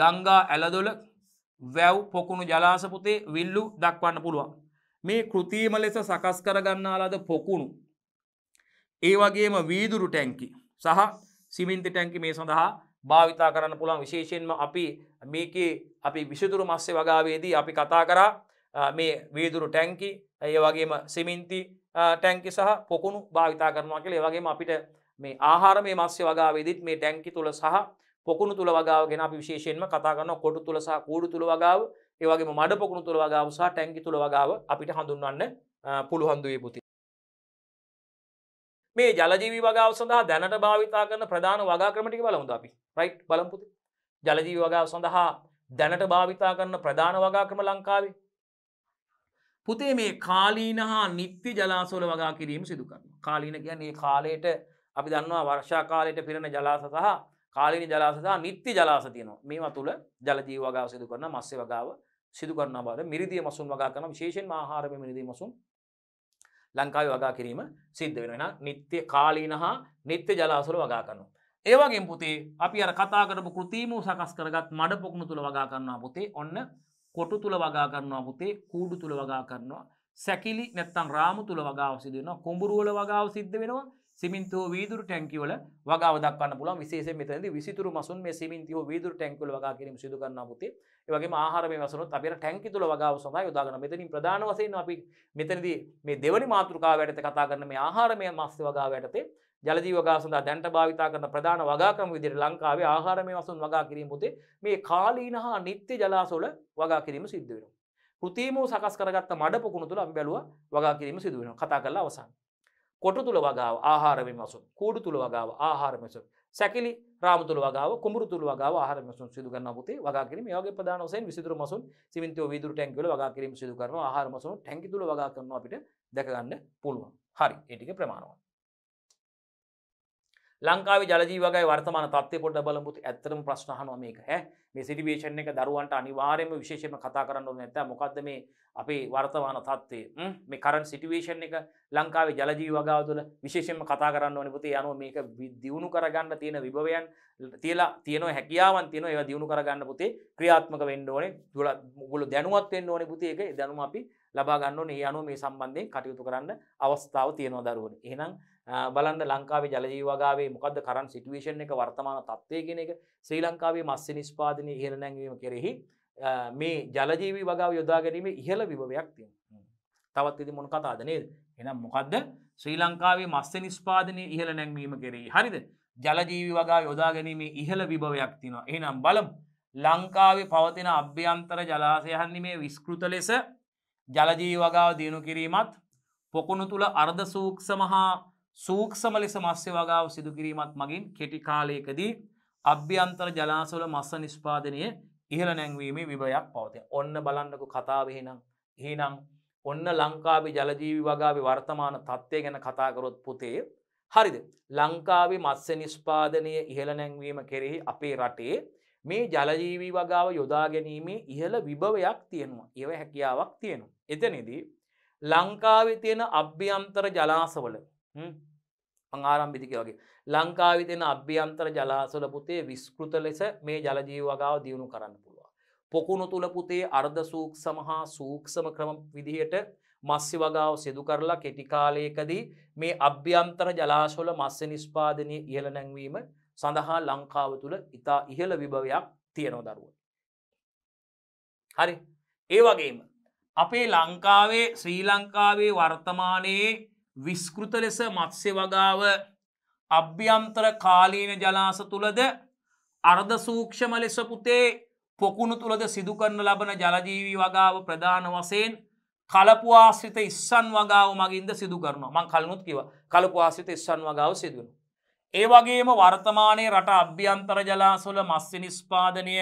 ගංගා ඇලදොල වැව් පොකුණු ජලාස පුතේ විල්ලු දක්වන්න පුළුවන්. මේ කෘතිම ලෙස සකස් කරගන්නාලාද පොකුණු ඒ වගේම වීදුරු ටැංකි සහ සිමින්ති ටැංකි මේ සඳහා භාවිතා කරන්න පුළන් විශේෂයෙන්ම අපි මේක අපි විසිදුරු මස්සේ වගාවේදී අපි කතා කරා මේ වීදුරු ටැංකි ඒ වගේම සිමින්ති ටැංකි සහ පොකුණු භාවිතා කරනවා කියල ඒවගේම අපිට මේ ආහාර මේ මස්සේ වගාවේදත් මේ ටැංකි තුළ සහ පොකුණු තුළ වගාව ගෙන අපි විශේෂයෙන්ම කතා කරන කොඩු තුළ සහ කූඩු තුළ වගාව ඒවගේ මඩ පොකුණු තුළ වගාව සහ ටැංකි තුළ වගාව අපිට හඳුන්වන්න පුළුහන්දුවේ පුති මේ ජලජීවි වගාව සඳහා දැනට භාවිතා කරන ප්‍රධාන වගා ක්‍රමටික බලමුද අපි රයිට් බලම්පුති ජලජීවි වගාව සඳහා දැනට භාවිතා කරන ප්‍රධාන වගා ක්‍රම ලංකාවේ පුතේ මේ කාලීන හා නිත්‍ය ජලාසෝල වගා කිරීම සිදු කරන කාලීන කියන්නේ කාලයට අපි දන්නවා වර්ෂා කාලයට පිරෙන ජලාස සහ කාලීන ජලාස සහ නිත්‍ය ජලාස තියෙනවා මේවා තුළ ජලජීව වගාව සිදු කරන මස්සේ වගාව සිදු කරන බව මිරිදිය මසුන් වගා කරන විශේෂයෙන් ආහාරම මිරිදී මසුන් ලංකාව වගා කිරීම සිද්ධ වෙන නිත්‍ය කාලීන හා නිත්‍ය ජලාසුර වගා කරනු. ඒවගේ පුතේ අපි අර කතා කරපු කෘතිීම සකස් කරගත් මඩ පොක්ුණු තුළ වගා කරන්නවා පුතේ ඔන්න කොටු තුළ වගා කරනවා පුතේ කූඩු තුළ වගා කරනවා සැකිලි නැත්තන් රාම තුළ වගාව සිදුවෙනවා කොඹරුවල වගාව සිද්ධ වෙනවා සිමින්තෝ වීදුරු ටැංකිවල වගා දක්වන්න පුළුවන් විශේෂයෙන් මෙතනදී විසිතුරු මසුන් මේ සිමින්ති හෝ වීදුරු ටැංකිවල වගා කිරීම සිදු කරනවා පුතේ. ඒ වගේම ආහාර මේ වසනොත් අපේ ටැංකි තුල වගාව සඳහා යොදා ගන්න. මෙතනින් ප්‍රධාන වශයෙන් අපි මෙතනදී මේ දෙවනි මාතෘකාව යටතේ කතා කරන මේ ආහාරමය මස් වගාව යටතේ ජල ජීව වගා සඳහා දැන්ට භාවිතා කරන ප්‍රධාන වගා ක්‍රම විදිහට ලංකාවේ ආහාරමය වසන් වගා කිරීම පුතේ මේ කාලීන හා නිත්‍ය ජලාශවල වගා කිරීම සිද්ධ වෙනවා. කෘතිමව සකස් කරගත්ත මඩ පොකුණු තුල අපි බැලුවා වගා කිරීම සිදු වෙනවා. කතා කරලා අවසන්. කොට තුළ වගාව ආහාරවිමසුන් කූඩු තුළ වගාව ආහාරමසුන් සැකිලි රාමුතුළ වගාව කුමරු තුළ වගාව ආහරමසුන් සිදුගන්න පුතේ වගකිරීම යගේ ප්‍රධානසයෙන් විසිදුර මසුන් සිමින්තව විදුර ටැන්කල වගකිරීම සිදුකරන ආහරමසුන් ටැකි තුළ වගා කරනවා අපිට දැකගන්න පුළුවන් හරි ඒටික ප්‍රමාණවා ලංකාව ජලජීවගේ වර්තමාන තත්ය පොඩ බලමුත් ඇත්තරම ප්‍රශ්නහනවා මේක හැ මේ සිටිවේෂන් එක දරුවන්ට අනිවාරයම විශේෂම කතා කරන්න නැත මොකක්ද මේ අපේ වර්තමාන තත්වේ මේ කරන් සිටිවේෂන් එක ලංකාවේ ජලජී වගාව තුළ විශේෂම කතා කරන්න නිපති යනු මේක දියුණු කරගන්න තියෙන විභවයන් තියලා තියන හැකියාවන් තියෙන ඒ දියුණු කරගන්න පුතේ ක්‍රියාත්මක වෙන්න ඕනේ තුළ මුගුලු දැනුවත් වෙන්න ඕනේ පුති ඒක දැනුම අපි ලබාගන්න ඕනේ ඒ අනුව මේ සම්බන්ධයෙන් කටයුතු කරන්න අවස්ථාව තියෙනවා දරුවන එහෙනම් බලන්ද ලංකාවේ ජලජීවගාවේ මොකද කරන් සිටුවේෂන් එක වර්තමාන තත්වය කෙන එක ශ්‍රී ලංකාවේ මස්ස නිස්පාදනය ඉහළ නැංවීම කෙරෙහි මේ ජලජීවී වගාව යොදා ගැනීම ඉහළ විභවයක් තිය. තවත් ඉති මොන කතාද නේද එනම් මොකක්ද ශ්‍රී ලංකාවේ මස්ස නිස්පාදනය ඉහළ නැංවීම කෙරෙහි හරිද ජලජීවි වගා යොදා ගැනීමේ ඉහළ විභවයක් තිනවා එනම් බලම් ලංකාවේ පවතින අභ්‍යන්තර ජලාසයහන්නේ මේ විස්කෘත ලෙස ජලජී වගාව දියුණු කිරීමත් පොකුණු තුළ අර්ධ සූක්ෂමහා සූක්ෂම ලෙස මස්්‍ය වගාව සිදුකිරීමත් මගින් කෙටි කාලයකදී අභ්‍යන්තර ජලාසවල මස්ස නිස්්පාදනය ඉහළ නැංවීමේ විභයක් පවතිය ඔන්න බලන්නකු කතාවහෙනම් හනම් ඔන්න ලංකාවේ ජලජීවි වගාවේ වර්තමාන තත්ත්වය ගැන කතාකරොත් පුතේ හරිද ලංකාවේ මත්ස නිස්්පාදනය ඉහළ නැංවීම කෙරෙහි අපේ රටේ මේ ජලජීවී වගාව යොදා ගැනීමේ ඉහළ විභවයක් තියෙනවා ඒව හැකියාවක් තියෙනවා එතනෙදී ලංකාවේ තියෙන අභ්‍යන්තර ජලාසවල ආරම්භිතික වගේ ලංකාවිතෙන අභ්‍යන්තර ජලාසල පුතේ විස්කෘත ලෙස මේ ජලජීවගාව දියුණු කරන්න පුළුවන්. පොකුණු තුළ පුතේ අර්ධ සූක් සමහා සූක්ෂම ක්‍රම විදිහයට මස්්‍ය වගාව සිදු කරලා කෙටිකාලයකදී මේ අභ්‍යන්තර ජලාශොල මස්්‍ය නිස්්පාදනය ඉහළ නැංවීම සඳහා ලංකාව තුළ ඉතා ඉහළ විභවයක් තියෙනෝ දරුව. හරි ඒ වගේම අපේ ලංකාවේ ශ්‍රී ලංකාවේ වර්තමානයේ විස්කෘත ලෙස මත්ස්‍ය වගාව අභ්‍යන්තර කාලීන ජලාස තුළද අර්ධ සූක්ෂම ලෙස පුතේ පොකුණු තුළද සිදුකරන ලබන ජලජීවී වගාව ප්‍රධාන වසයෙන් කලපුවාසිත ඉස්සන් වගාව මගින්ද සිදු කරනවා මං කලනුත් කිව කලපුවාසිත ඉස්සන් වගාව සිදුවන. ඒ වගේම වර්තමානයේ රට අභ්‍යන්තර ජලාසොල මස්්‍ය නිස්්පාදනය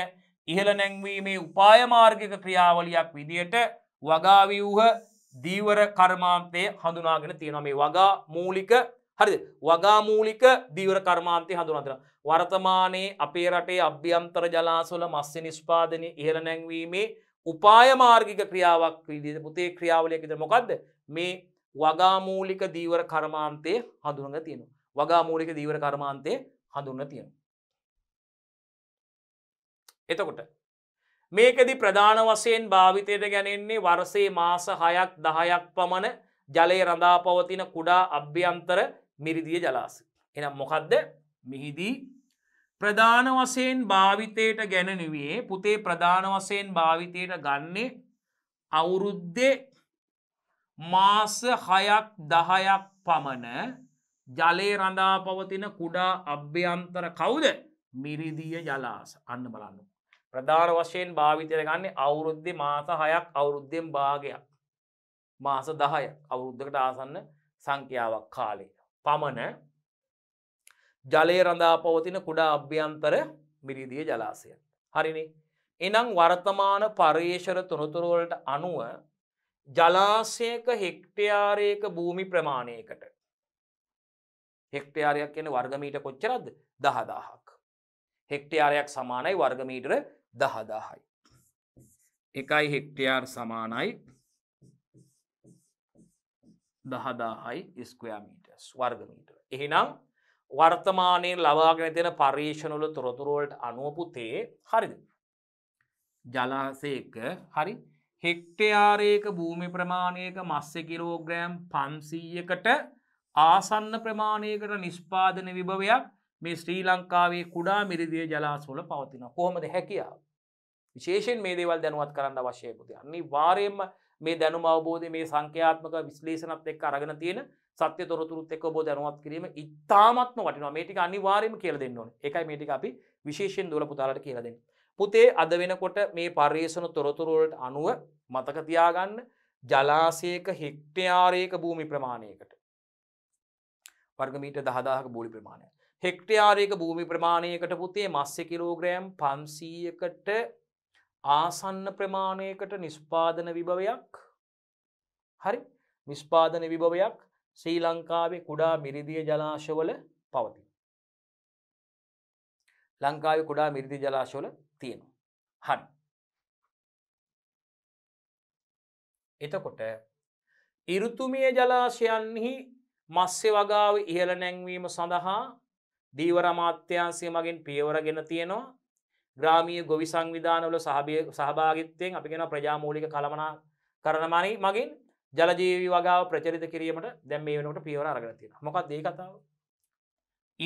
ඉහළ නැංවීමේ උපායමාර්ගික ක්‍රියාවලියක් විදියට වගාවිවූහ දීවර කර්මාන්තය හඳුනාගෙන තියෙනවා මේ වගා මූලික හරි වගාමූලික දීවර කර්මාන්තය හඳුනතර. වර්තමානයේ අපේ රටේ අභ්‍යන්තර ජලාසොල මස්්‍ය නිෂ්පාදනය ඉහළ නැංවීමේ උපායමාර්ගික ක්‍රියාවක් විදිද පුතේ ක්‍රියාවලයකිද මොකක්ද මේ වගාමූලික දීවර කර්මාන්තය හඳුනග තියෙන. වගාමූලික දීවර කර්මාන්තය හඳුන්න තියෙන. එතකොට මේකදි ප්‍රධාන වසයෙන් භාවිතයට ගැනෙන්නේ වර්සේ මාස හයක් දහයක් පමණ ජලය රඳා පවතින කුඩා අභ්‍යන්තර මිරිදිය ජලාස. එනම් මොකක්ද මිහිදී ප්‍රධාන වසයෙන් භාවිතයට ගැනනුවේ පුතේ ප්‍රධාන වසයෙන් භාවිතයට ගන්නේ අවුරුද්දේ මාස හයක් දහයක් පමණ ජලේ රඳා පවතින කුඩා අභ්‍යන්තර කවුද මිරිදිය ජලාස අන්න බලන්න. ප්‍රධාන වශයෙන් භාවිතය ගන්නේ අවුරුද්ධි මාස හයක් අවුරුද්ධයෙන් භාගයක් මාස දහය අවුරුද්ධකට ආසන්න සංඛ්‍යාවක් කාලය. පමණ ජලය රඳා පවතින කුඩා අභ්‍යන්තර මිරිදිය ජලාසය. හරිනි එනම් වර්තමාන පර්යේෂර තොනතුරුවලට අනුව ජලාසයක හෙක්ටයාරයක භූමි ප්‍රමාණයකට හෙක්ටයාරයක් කියන වර්ගමීට කොච්චරද දහදාහක්. හෙක්ටයාරයක් සමානයි වර්ගමීටර දහදාහයි. එකයි හෙක්ටයාර් සමානයි දහදාහයි ස්කයාමීට ස්වර්ගමීට. එහෙනම් වර්තමානය ලවාගෙන තින පර්ේෂණුල තොරතුරුවලට අනුවපුතේ හරිද. ජලාසයක හරි හෙක්ටයාරයක භූමි ප්‍රමාණයක මස්ස කිරෝග්‍රෑම් පන්සීයකට ආසන්න ප්‍රමාණයකට නිෂ්පාදන විභවයක් මේ ශ්‍රී ලංකාවේ කුඩා මිරිදිය ජලාසොල පවතින කොහොමද හැකියා විශේෂෙන් මේ දේවල් දැනුවත් කරන්න අවශ්‍යයකුති අන්නේ වාරයෙන්ම මේ දැනුම අවබෝධය මේ සංඛ්‍යාත්මක විශ්ලේෂනත් එක් අරගෙන තියෙන සත්‍ය තොරතුරුත් එක් ඔබෝ දැනුවත් කිරීම ඉතාමත්ම වටිනවා මේටික අනිවාරයම කියල දෙන්න ඕන එකයි මේටික අපි විශේෂෙන් දුවල පුතාලට කියලදෙන් පුතේ අද වෙනකොට මේ පර්යේෂණ තොරතුරුවලට අනුව මතකතියාගන්න ජලාසයක හෙක්ටයාරයක භූමි ප්‍රමාණයකට වර්ගමීට දහදාහක බෝලි ප්‍රමාණය හෙක්ටයාරයක භූමි ප්‍රමාණයකට පුතේ මස්්‍ය කිලෝග්‍රෑම් පන්සීයකට ආසන්න ප්‍රමාණයකට නිස්්පාදන විභවයක් හරි නිස්්පාදන විභවයක් ශ්‍රී ලංකාවේ කුඩා මිරිදිය ජලාශවල පවති. ලංකාවේ කුඩා මිරිදි ජලාශවල තියෙනවා. හන්. එතකොට ඉරුතුමිය ජලාශයන්හි මස්්‍ය වගාව ඉහළ නැංවීම සඳහා දීවර අමාත්‍යංශය මගින් පියවර ගෙන තියෙනවා ග්‍රාමීය ගොවි සංවිධානවල සහභාගිත්වයෙන් අපි ගෙන ප්‍රජාමූලික කළමනා කරනමනී මගින් ජලජීවි වගාව ප්‍රචරිත කිරීමට දැම් මේ වෙනට පියවර අරගතින මොකක් දේ කතාව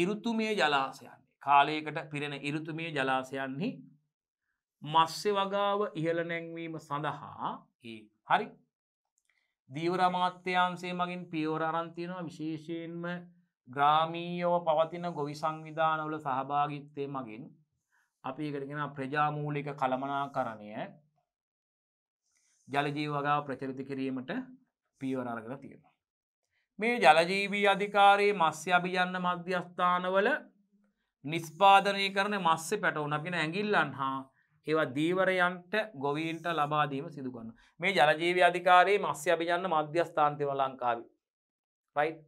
ඉරුතුමය ජලාසයන් කාලයකට පිරෙන ඉරුතුමය ජලාසයන්හි මස්්‍ය වගාව ඉහළ නැංවීම සඳහා හරි දීවරමාත්‍යයන්සේ මගින් පියෝර අරන්තියනවා විශේෂයෙන්ම ග්‍රාමීයෝ පවතින ගොවි සංවිධානවල සහභාගිත්තය මගින් අපි එකටගෙන ප්‍රජාමූලික කළමනා කරණය ජලජීවගා ප්‍රචරිත කිරීමට පීවරාරගෙන තියෙන. මේ ජලජීවී අධිකාරයේ මස්්‍ය අභියන්න මධ්‍යස්ථානවල නිස්පාදනය කරන මස්සේ පැටවුනගෙන ඇඟිල්ලන් හා ඒවා දීවරයන්ට ගොවීන්ට ලබාදීම සිදුගන්න මේ ජලජීවි අධිකාරයේ මස්්‍ය අභිජන්න මධ්‍යස්ථාන්තිව ලංකාවි. රයිට්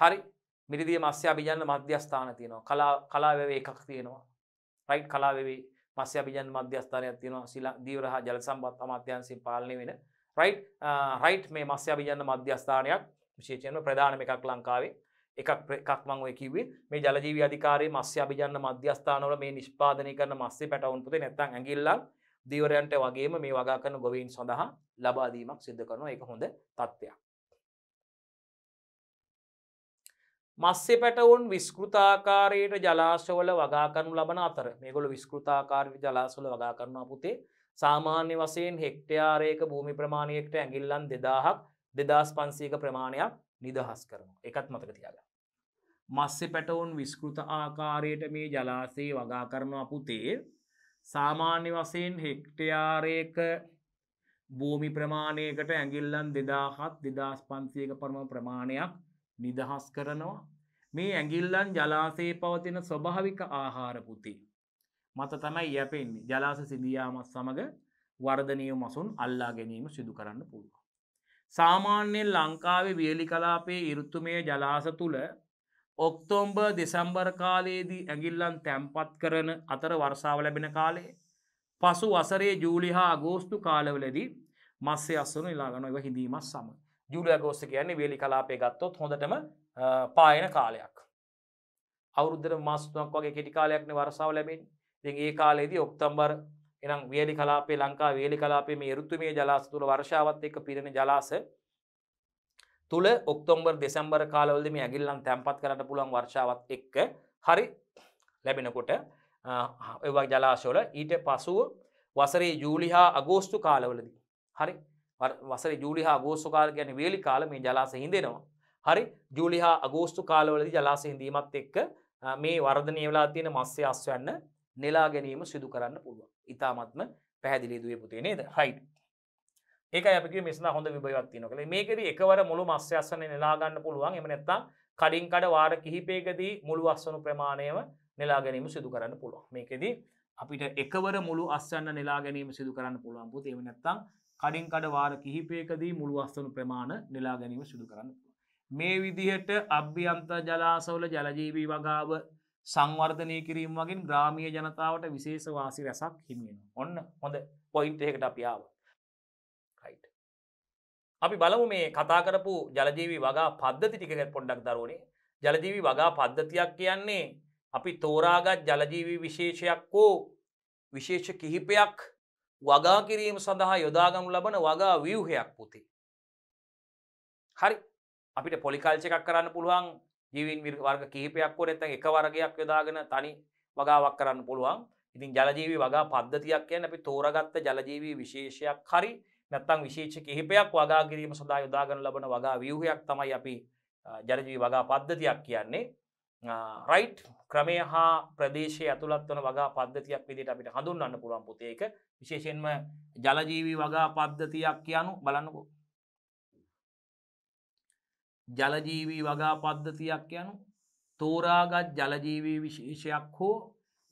හරි මිරිදිය මස්්‍යයාභිජන්න මධ්‍යස්ථාන තියනවා කලාවෙවේ එකක් තියෙනවා රයි් කලාවෙවේ මස්්‍යයාභිජන් මධ්‍යස්ථානයක් තියනවා සිලා දීවරහා ජල සම්බත් අමාත්‍යන්සේ පාලනය වෙන රයි් රයිට් මේ මස්්‍යයාභිජන්න මධ්‍යස්ථානයක් විශේෂයන ප්‍රධානම එකක් ලංකාවේ එකක් එකක්මං ඔය කිවේ මේ ජලජීවි අධිකාරයේ මස්්‍යභිජන්න මධ්‍යස්ථානවල මේ නිෂ්පාදනය කරන මස්සේ පැටවුන්පුතේ නැත්තං ඇඟිල්ලක් දීවරයන්ට වගේම මේ වගා කරන ගොවීන් සඳහා ලබාදීමක් සිද්ධ කරනවා එක හොඳ තත්ත්වයක්. මස්්‍ය පැටවුන් විස්කෘතාකාරයට ජලාශවල වගා කරනු ලබන අතර මේගොල විස්කෘතාකාරය ජලාසවල වගා කරන පුතේ සාමාන්‍ය වසයෙන් හෙක්ටයාරයක භූමි ප්‍රමාණයෙක්ට ඇගිල්ලන් දෙදාහක් දෙදස් පන්සීක ප්‍රමාණයක් නිදහස් කරන එකත් මතක තියාග. මස්්‍ය පැටවුන් විස්කෘත ආකාරයට මේ ජලාසේ වගා කරනවා පුතේ සාමාන්‍ය වසයෙන් හෙක්ටයාරයක භූමි ප්‍රමාණයකට ඇගිල්ලන් දෙදාහත් දෙදස් පන්සේක පරම ප්‍රමාණයක් නිදහස් කරනවා මේ ඇගිල්ලන් ජලාසේ පවතින ස්වභාවික ආහාරපුති මත තමයි යැපෙන් ජලාස සිදියාමත් සමඟ වර්ධනය මසුන් අල්ලා ගැනීම සිදු කරන්න පුළුවන්. සාමාන්‍යෙන් ලංකාවේ වියලි කලාපේ ඉරුත්තුමය ජලාස තුළ ඔක්තෝම්බ දෙසම්බර කාලයේදී ඇගිල්ලන් තැම්පත් කරන අතර වර්සාාව ලැබෙන කාලේ පසු වසරේ ජූලි හා අගෝස්තු කාලවලදී මස්සේ අස්සනු ඉලාගනො එව හිඳීමත් සමඟ. ජුලියගෝස්ස කියන්නේ වේලි කලාපය ගත්තොත් හොඳටම පායන කාලයක්. අවුරුද්දර මාස්තුවක් වගේ කෙටි කාලයක්න වරසාාව ලැබෙන් දෙ ඒ කාලේදී ඔක්තම්බර් එනම් වේලි කලාපේ ලංකා වේලි කලාපේ මේ රුතුමය ජලාස තුළ වර්ෂාවත් එක්ක පිරණ ජලාස තුළ ඔක්තෝම්බර් දෙසම්බර කාලවලද මේ ඇගිල්ලන් තැන්පත් කරට පුළුවන් වර්ෂාවත් එක්ක හරි ලැබෙනකොට එවක් ජලාශෝල ඊට පසුව වසරේ ජූලිහා අගෝස්තු කාලවලදී හරි වසර ජූලිහා ගෝස්තු කාල ගැන වේලි කාල මේ ජලාස හිදෙනවා. හරි ජූලිහා අගෝස්තු කාලවලදි ජලාස හිඳීමත් එක්ක මේ වර්ධනය වෙලා තියෙන මස්සේ අස්වන්න නෙලා ගැනීම සිදු කරන්න පුළුවන්. ඉතාමත්ම පැහැදිලි දුවේ පුතේ නේද හයිට්. ඒක අපි මෙසන හොඳ විභයවත්තින කළ මේකෙද එකවර මුළු මස්්‍ය අස්සන නෙලාගන්න පුළුවන් එමනැත්තා කඩින් කඩ වාර කිහිපේකදී මුළු අස්සනු ප්‍රමාණයව නෙලා ගැනීම සිදු කරන්න පුළුවන් මේකෙදී අපිට එකවර මුළු අස්සන්න නෙලා ගැනීම සිදු කරන්න පුළුවන් පුති එමනැත්තං කඩින්කඩ වාර කිහිපයකදී මුළු අස්තනු ප්‍රමාණ නිලා ගැනීම සිදු කරන්න. මේ විදිහට අභ්‍යන්ත ජලාසවල ජලජීවී වගාව සංවර්ධනය කිරීම වගින් ග්‍රාමිය ජනතාවට විශේෂවාසි රැසක් හිමියෙන. ඔන්න හොඳ පොයින්ට එකට අපියාව. අපි බලමු මේ කතා කරපු ජලජීවී වගා පද්ධති ටිකකට පොඩ්ඩක් දරුවනේ ජලජීවී වගා පද්ධතියක් කියන්නේ අපි තෝරාගත් ජලජීවී විශේෂයක් වූ විශේෂ කිහිපයක් වගා කිරීම සඳහා යොදාගම් ලබන වගා ව්‍යවහයක් පුති. හරි අපිට පොලිකල්ච එකක් කරන්න පුළුවන් ජීවින් වර්ග කහිපයක් කොට ඇතැ එක වර්ගයක් යොදාගෙන තනි වගාවක් කරන්න පුළුවන් ඉතින් ජලජීවී වගා පද්ධතියක් කියන අපි තෝරගත්ත ජලජීවී විශේෂයක් හරි නැත්තං විශේෂ කිහිපයක් වගා කිරීම සඳහා යොදාගන ලබන වගා ව්‍යවහයක් තමයි අපි ජලජීවී වගා පද්ධතියක් කියන්නේ රයිට් ක්‍රමය හා ප්‍රදේශය ඇතුළත් වන වගා පද්ධතියක් විදිට අපිට හඳුන්න්න පුළුවන් පුතේක විශේෂෙන්ම ජලජීවී වගා පද්ධතියක් කියනු බලන්නකු ජලජීවී වගා පද්ධතියක් යනු තෝරාගත් ජලජීවී විශේෂයක් හෝ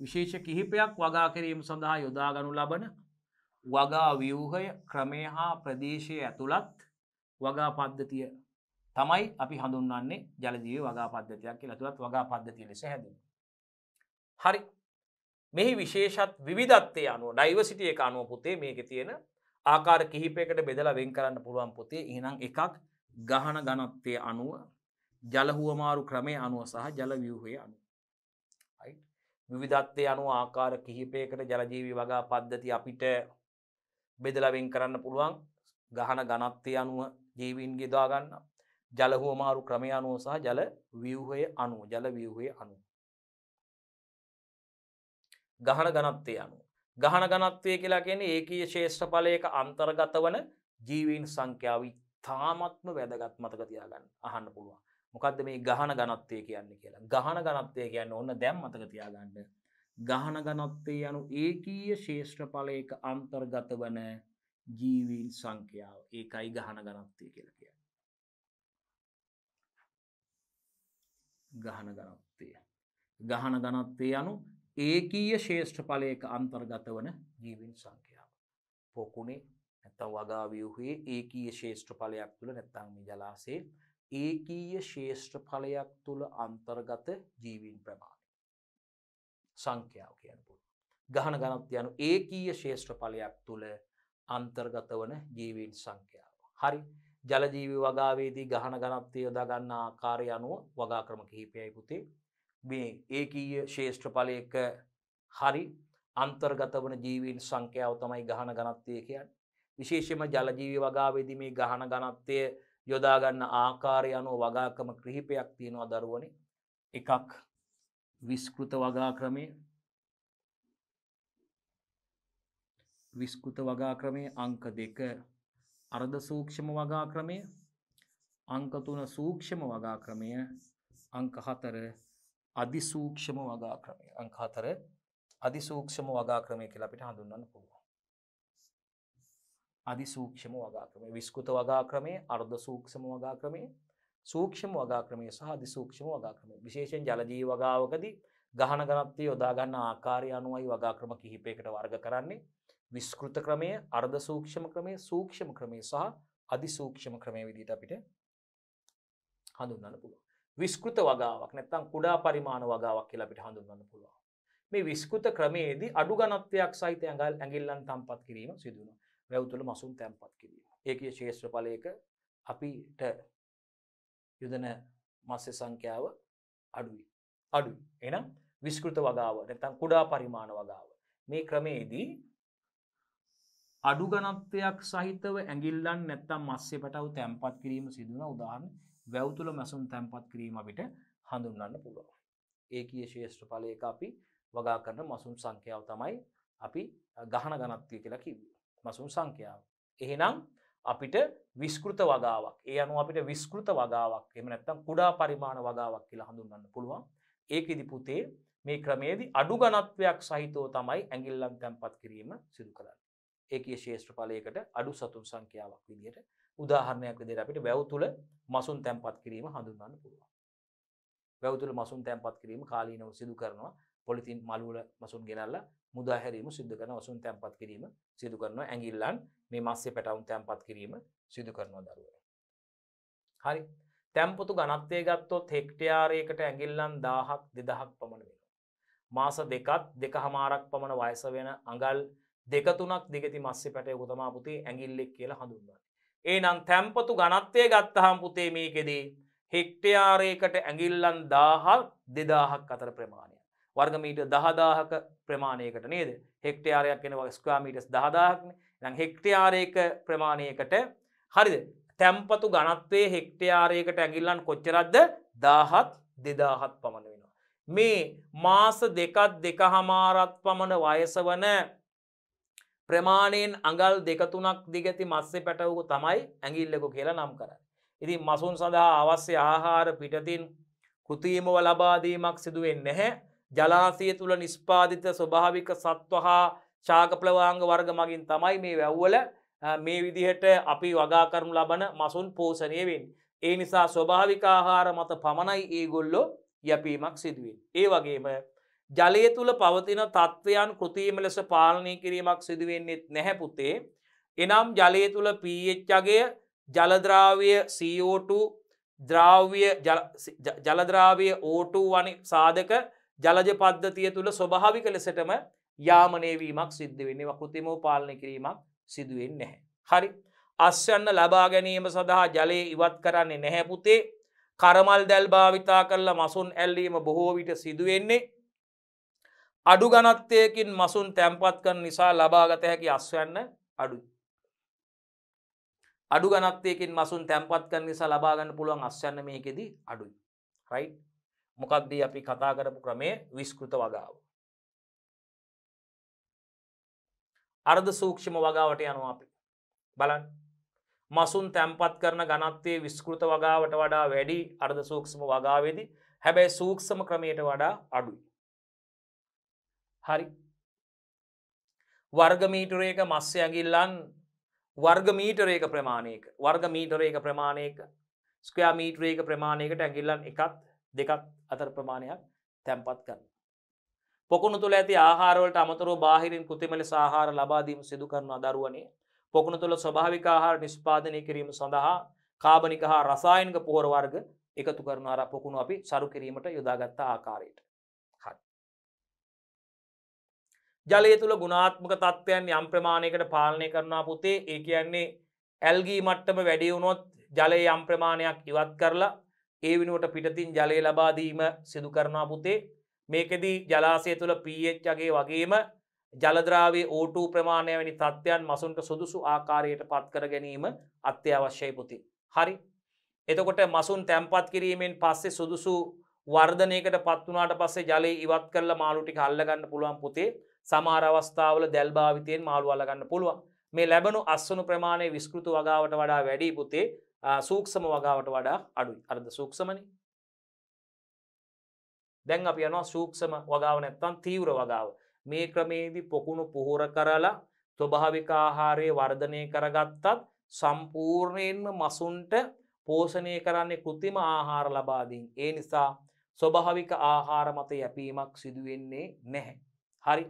විශේෂ කිහිපයක් වගා කිරීම සඳහා යොදාගනු ලබන වගා ව්‍යූහය ක්‍රමය හා ප්‍රදේශය ඇතුළත් වගා පද්ධතිය තමයි අපි හඳුන්න්නේ ජලජීව වගා පද්ධතියක් කියලතුවත් වගා පද්ධතිය ලෙස හැදීම හරි මෙහි විශේෂත් විධත්වය අනුව ඩයිවසිටිය එක අනුව පුතේ මේක තියෙන ආකාර කිහිපයකට බෙදලා වෙන් කරන්න පුළුවන් පොතේ ඉහනම් එකක් ගහන ගනත්වය අනුව ජලහුවමාරු ක්‍රමය අනුව සහ ජලවියහය අනු විධත්වය අනුව ආකාර කිහිපයකට ජලජීවි වගා පද්ධති අපිට බෙදලවෙන් කරන්න පුළුවන් ගහන ගනත්වය අනුව ජීවීන්ගේ දාගන්න ජලහුවමාරු ක්‍රමය අනුව සහ ජල වියහය අනුව ජල වියහය අනුව ගහන ගනත්වය අනුව. ගහන ගනත්වය කියලා කියෙන ඒකයේ ශේෂ්ඨඵලයක අන්තර්ගත වන ජීවීන් සංඛ්‍යාව තාමත්ම වැදගත් මතක තියාගන්න අහන්න පුළුවන්. මොකක්ද මේ ගහන ගනත්වය කියන්නේ කියලා ගහන ගනත්වය කියන්න ඔන්න දැම් මතක තියාගන්න. ගහන ගනත්වය යනු ඒකීය ශේෂ්ත්‍රඵලයක අන්තර්ගත වන ජීවීන් සංඛ්‍යාව ඒකයි ගහන ගනත්වය කියලා කිය. ගහන ගනත්වය. ගහන ගනත්වය යනු ඒකීය ශේෂ්ඨ පලයක අන්තර්ගත වන ජීවින් සංඛ්‍යාව. පොකුණේ නැතම් වගාවියහේ ඒකීය ශේෂ්ඨ පලයක් තුළ නැත්තංම ජලාසේ ඒකීය ශේෂ්ඨ පලයක් තුළ අන්තර්ගත ජීවින් ප්‍රමාණය. සංඛ්‍යාව කියනපුළ. ගහන ගනත් යනු ඒකීය ශේෂ්ඨ පලයක් තුළ අන්තර්ගත වන ජීවින් සංඛ්‍යාව. හරි ජලජීවි වගාවේදී ගහන ගනත්වය යොදා ගන්නා ආකාරය අනුව වගා ක්‍රම කිහිපයයි පුතේ මේ ඒකීය ශේෂ්ත්‍රඵලය එක හරි අන්තර්ගත වන ජීවීන් සංඛ්‍යාව තමයි ගහන ගණත්වය කියන්. විශේෂම ජලජීවි වගාවේදි මේ ගහන ගණත්වය යොදාගන්න ආකාරය අනුව වගාකම ක්‍රහිපයක් තියෙනවා දරුවන එකක් විස්කෘත වගා ක්‍රමය විස්කෘත වගා ක්‍රමය අංක දෙක අර්ධ සූක්ෂම වගා ක්‍රමය අංකතුන සූක්ෂම වගා ක්‍රමය අංක හතර අධිසූක්ෂම වගා ක්‍රමය අංක හතර අධිසූක්ෂම වගා ක්‍රමය කියලා අපිට හඳුන්වන්න පුළුවන්. අධිසූක්ෂම වගා ක්‍රමය විස්කෘත වගා ක්‍රමය අර්ධ සූක්ෂම වගා ක්‍රමය සූක්ෂම වගා ක්‍රමය සහ අධිසූක්ෂම වගා ක්‍රමය විශේෂයෙන් ජලජී වගාවකදී ගහන ගණත්තය යොදාගන්න ආකාරය අනුවයි වගා ක්‍රම කිහිපයකට වර්ග කරන්නේ විස්කෘත ක්‍රමය අර්ධ සූක්ෂම ක්‍රමය සූක්ෂම ක්‍රමය සහ අධිසූක්ෂම ක්‍රමය විදිට අපිට හඳුන්නන්න පුළුව විස්කෘත වගාවක් නැත්තම් කුඩා පරිමාණ වගාවක් කියලා අපිට හඳුන්වන්න පුළුවන්. මේ විස්කෘත ක්‍රමයේදී අඩු ගණත්වයක් සහිත ඇඟල් ඇඟිල්ලන් තම්පත් කිරීම සිදු වෙනවා. වැව්තුල මසුන් තැම්පත් කිරීම. ඒකේ ශේෂ්ත්‍ර ඵලයක අපිට යොදන මස්සේ සංඛ්‍යාව අඩුයි. අඩුයි. එහෙනම් විස්කෘත වගාව නැත්තම් කුඩා පරිමාණ වගාව. මේ ක්‍රමයේදී අඩු ගණත්වයක් සහිතව ඇඟිල්ලන් නැත්තම් මස්සේ පැටව් තැම්පත් කිරීම සිදුවන උදාහරණ වැවතුල මැසුම් තැන්පත් කිරීම අපිට හඳුන්න්න පුළුවන්. ඒ කිය ශේෂ්ත්‍රඵලයක අපි වගා කරන මසුම් සංඛ්‍යාව තමයි අපි ගහන ගනත්වය කියලා කිව මසුම් සංඛ්‍යාව. එහෙනම් අපිට විස්කෘත වගාවක් ඒ අනු අපිට විස්කෘත වගාවක් එම නැත්තම් කුඩා පරිමාණ වගාවක් කියලා හඳුන්න්න පුළුවන් ඒක ඉදිපුතේ මේ ක්‍රමේදී අඩු ගනත්වයක් සහිතෝ තමයි ඇගිල්ලම් තැන්පත් කිරීම සිදු කරන්න. ඒකයේ ශේෂ්ත්‍රඵලයකට අඩු සතුන් සංඛ්‍යාවක් විදිහයට උදාහරණයක් දෙර අපිට වැැව් තුළ මසුන් තැන්පත් කිරීම හඳුන්වන්න පුළුවන් වැැව් තුළ මසුන් තැන්පත් කිරීම කාලීනව සිදු කරනවා පොලිතින් මල්ුවල මසුන් ගෙනල්ල මුදාහැරීම සිද්ධ කරන ඔසුන් තැන්පත් කිරීම සිදු කරනවා ඇඟිල්ලන් මේ මස්සේ පැටවුන් තැන්පත් කිරීම සිදු කරනවා දරුව හරි තැම්පතු ගනත්තය ගත්තොත් හෙක්ටයාරයකට ඇගිල්ලන් දාහක් දෙදහක් පමණ වෙන. මාස දෙකත් දෙක හමාරක් පමණ වයස වෙන අඟල් දෙකතුනක් දිගති මස්ස පැටය ගොතමා පුති ඇගිල්ලෙක් කියලා හඳුන්වන්න. ඒනම් තැම්පතු ගණත්වය ගත්තහම් පුතේ මේකෙදී හෙක්ටයාරයකට ඇඟිල්ලන් දාහල් දෙදාහක් අතර ප්‍රමාණය. වර්ගමීට දහදාහක ප්‍රමාණයකට නේද හෙක්ටයාරයක් එෙන ස්කවාමීටස් දහදාහක්න නම් හෙක්ටයාරයක ප්‍රමාණයකට හරිද තැම්පතු ගණත්වේ හෙක්ටයාරයකට ඇඟිල්ලන් කොච්චරක්ද දාහත් දෙදාහත් පමණ වෙනවා. මේ මාස දෙකත් දෙක හමාරත් පමණ වයස වන ප්‍රමාණයෙන් අඟල් දෙකතුනක් දිගැති මස්සේ පැටවකු තමයි ඇඟිල්ලෙකු කියලා නම් කර. ඉති මසුන් සඳහා අවස්‍ය ආහාර පිටතින් කෘතිීමව ලබාදීමක් සිදුවෙන් නැහැ ජලාසය තුළ නිස්්පාධිත ස්වභාවික සත්ව හා ශාකප්ලවාංග වර්ග මගින් තමයි මේ වැැව්වල මේ විදිහට අපි වගා කරනු ලබන මසුන් පෝෂණයවෙන්. ඒ නිසා ස්වභාවිකාහාර මත පමණයි ඒගොල්ලො යැපීමක් සිදුවෙන්. ඒ වගේම ජලය තුළ පවතින තත්ත්වයන් කෘතිීම ලෙස පාලනය කිරීමක් සිදුවෙන්නෙත් නැහැපුතේ. එනම් ජලය තුළ පීච්චගේ ජලද්‍රාවය CO2 ද්‍රාව්‍ය ජලද්‍රාවය ඕට වනි සාධක ජලජ පද්ධතිය තුළ ස්වභාවික ලෙසටම යාමනයවීමක් සිද්ධ වෙන්නේ වකෘතිමෝ පාලනය කිරීමක් සිදුවෙන් නැහැ. හරි අස්්‍යන්න ලබා ගැනීම සඳහා ජලය ඉවත් කරන්නේ නැහැපුතේ කරමල් දැල් භාවිතා කරලා මසුන් ඇල්ලීම බොහෝ විට සිදුවෙන්නේ අඩු ගනත්තයකින් මසුන් තැම්පත් කර නිසා ලබාගත හැකි අස්වන්න අඩු අඩු ගනත්තයකින් මසුන් තැම්පත් කර නිසා ලබාගන්න පුළුවන් අස්වන්න මේකෙදී අඩුයි රයි් මොකක්දී අපි කතා කරපු ක්‍රමය විස්කෘත වගාව අර්ධ සූක්ෂම වගාවට යනවා අපි බලන් මසුන් තැම්පත් කරන ගනත්තේ විස්කෘත වගාවට වඩා වැඩි අර්ධ සූක්ෂම වගාවේදී හැබැයි සූක්ෂම ක්‍රමයට වඩා අඩුයි හරි වර්ගමීටරේක මස්්‍ය ඇගිල්ලන් වර්ගමීටරේක ප්‍රමාණයක වර්ගමීටරේක ප්‍රමාණයක ස්කයා මීටරේක ප්‍රමාණයකට ඇගිල්ලන් එකත් දෙකත් අතර ප්‍රමාණයක් තැන්පත් කරන්න. පොකුණු තුළ ඇති ආහාරවලට අමතරු බාහිරින් කුතිමල සාහාර ලබාදීම සිදු කරන අදරුවනේ පොකුණු තුළ ස්වභාවික ආහාර නිස්පාදනය කිරීම සඳහා කාබනික හා රසායනික පොහොර වර්ග එකතු කරන අර පොකුණු අපි සරු කිරීමට යොදාගත්තා ආකාරයට. ජලය තුළ ගුණාත්මක තත්ත්වයන් යම් ප්‍රමාණයකට පාලනය කරනා පුතේ ඒ කියන්නේ ඇල්ගී මට්ටම වැඩියවුණොත් ජලය යම් ප්‍රමාණයක් ඉවත් කරලා ඒ වෙනුවට පිටතින් ජලය ලබාදීම සිදු කරනා පුතේ මේකෙදී ජලාසය තුළ පීච්චගේ වගේම ජලද්‍රාවේ ඕටූ ප්‍රමාණය වැනි තත්ත්වයන් මසුන්ට සුදුසු ආකාරයට පත්කර ගැනීම අත්‍යවශ්‍යයි පුති. හරි එතකොට මසුන් තැම්පත් කිරීමෙන් පස්සේ සුදුසු වර්ධනයකට පත්වනාට පස්සේ ජලය ඉවත් කරලා මාළුටි කල්ලගන්න පුළුවන් පුතේ සමාර අවස්ථාවල දැල් භාවිතයෙන් මාළු අල්ලගන්න පුළුවන් මේ ලැබනු අස්වනු ප්‍රමාණය විස්කෘතු වගාවට වඩා වැඩි පුතේ සූක්ෂම වගාවට වඩා අඩුයි අර්ධ සූක්ෂමනි දැන් අප යනවා සූක්ෂම වගාව නැත්තන් තීවර වගාව මේ ක්‍රමේදී පොකුණු පුහුර කරලා ස්වභාවිකාහාරය වර්ධනය කරගත්තත් සම්පූර්ණයෙන්ම මසුන්ට පෝෂණය කරන්නේ කෘතිම ආහාර ලබාදීන් ඒ නිසා ස්වභාවික ආහාර මත යැපීමක් සිදුවෙන්නේ නැහැ. හරි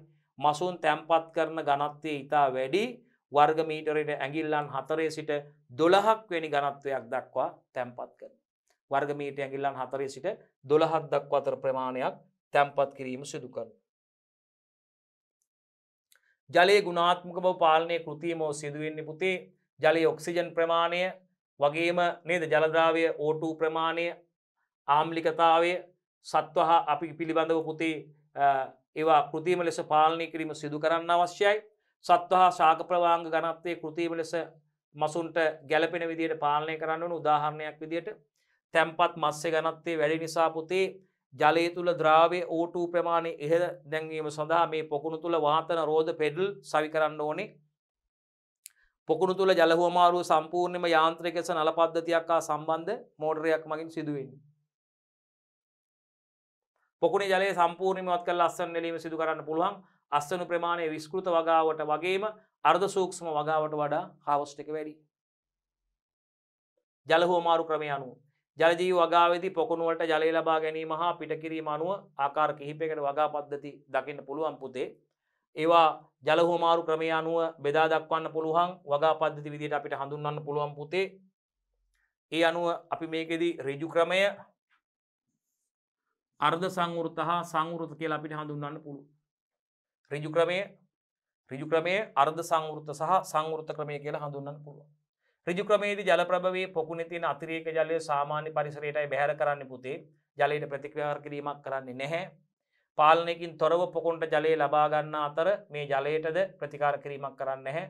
මසුන් තැම්පත් කරන ගණත්වය ඉතා වැඩි වර්ගමීටරයට ඇගිල්ලන් හතරේ සිට දොළහක් වැනි ගණත්වයක් දක්වා තැම්පත් කරන. වර්ගමීට ඇගිල්ලන් හතරේ සිට දොළහත් දක්ව අතර ප්‍රමාණයක් තැම්පත් කිරීම සිදු කරන. ජලයේ ගුණාත්මක බව පාලනය කෘතියමෝ සිදුවෙන්නේ පුතේ ජලයේ ඔක්සිජන් ප්‍රමාණය වගේම නේද ජලද්‍රාවය ඕටු ප්‍රමාණය ආම්ලිකතාවය සත්වහා අපි පිළිබඳව පුතේ ඒවා කෘතිම ලෙස පාලනය කිරීම සිදු කරන්න අවශ්‍යයි සත්වහා ශාක ප්‍රවාංග ගනත්තේ කෘතිම ලෙස මසුන්ට ගැලපෙන විදියට පාලනය කරන්න වන උදාහරණයක් විදියට තැම්පත් මස්සේ ගනත්තේ වැඩි නිසා පුතේ ජලය තුළ ද්‍රාවේ ඕටූ ප්‍රමාණය එහද දැන්වීම සඳහා මේ පොකුණු තුළ වාතන රෝධ පෙඩල් සවි කරන්න ඕනේ පොකුණු තුළ ජලහෝමාරුව සම්පූර්ණම යාන්ත්‍රකෙස නලපද්ධතියක් හා සම්බන්ධ මෝඩරයක් මගින් සිදුවන්නේ පොකුණේ ජලය සම්පූර්ණමත් කල් අස්සන් එලීම සිදු කරන්න පුළුවන් අස්සනු ප්‍රමාණය විස්කෘත වගාවට වගේම අර්ධ සූක්ෂම වගාවට වඩා හාවස්ටික වැඩි. ජලහෝමාරු ක්‍රමය අනුව. ජලජීව වගාවේදී පොකුණුවලට ජලය ලබා ගැනීම හා පිටකිරීම අනුව ආකාර කිහිපයකට වගා පද්ධති දකින්න පුළුවන් පුතේ. ඒවා ජලහෝමාරු ක්‍රමය අනුව බෙදා දක්වන්න පුළුවන් වගා පද්ධති විදිහට අපිට හඳුන්වන්න පුළුවන් පුතේ. ඒ අනුව අපි මේකෙදී ඍජු ක්‍රමය අර්ධ සංවෘත හා සංවෘත කියලා අපිට හඳුන්වන්න පුළුව. රිජු ක්‍රමය රිජු ක්‍රමය අර්ධ සංවෘත සහ සංවෘත ක්‍රමය කියලා හඳුන්වන්න පුළුව. රිජු ක්‍රමේදී ජලප්‍රභවේ පොකුණේ තියෙන අතිරේක ජලය සාමාන්‍ය පරිසරයටයි බැහැර කරන්න පුතේ. ජලයට ප්‍රතික්‍රියා කිරීමක් කරන්නේ නැහැ. පාලනයකින් තොරව පොකුණට ජලය ලබා ගන්න අතර මේ ජලයටද ප්‍රතිකාර කිරීමක් කරන්නේ නැහැ.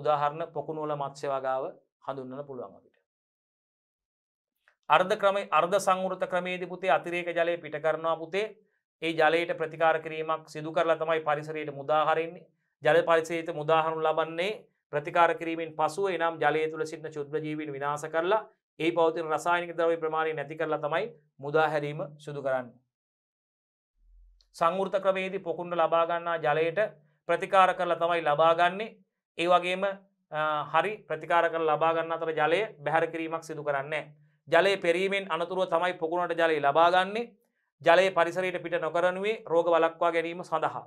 උදාහරණ පොකුණු වල මත්ස්‍ය වගාව හඳුන්වන්න පුළුවන්. අර්ධ ක්‍රම අර්ධ සංවෘත ක්‍රමේදී පුතේ අතිරේක ජලය පිට කරනවා පුතේ ඒ ජලයට ප්‍රතිකාර කිරීමක් සිදු කරලා තමයි පරිසරයට මුදාහරින්නේ ජල පරිසරයට මුදාහරනු ලබන්නේ ප්‍රතිකාර කිරීමෙන් පසුව එනම් ජලය තුළ සිටින ශුද්ධ ජීවීන් විනාශ කරලා ඒ පවතින රසායනික ද්‍රව්‍ය ප්‍රමාණය නැති කරලා තමයි මුදාහැරීම සිදු කරන්නේ සංවෘත ක්‍රමේදී පොකුණ්ඩ ලබා ගන්නා ජලයට ප්‍රතිකාර කරලා තමයි ලබා ගන්නෙ ඒ වගේම හරි ප්‍රතිකාර කරලා ලබා ගන්න අතර ජලය බැහැර කිරීමක් සිදු කරන්නේ ජලය පෙරීමෙන් අනතුරුව තමයි පොකුණට ජලය ලබාගන්නේ ජලය පරිසරයට පිට නොකරනුවේ රෝග වලක්වා ගැනීම සඳහා.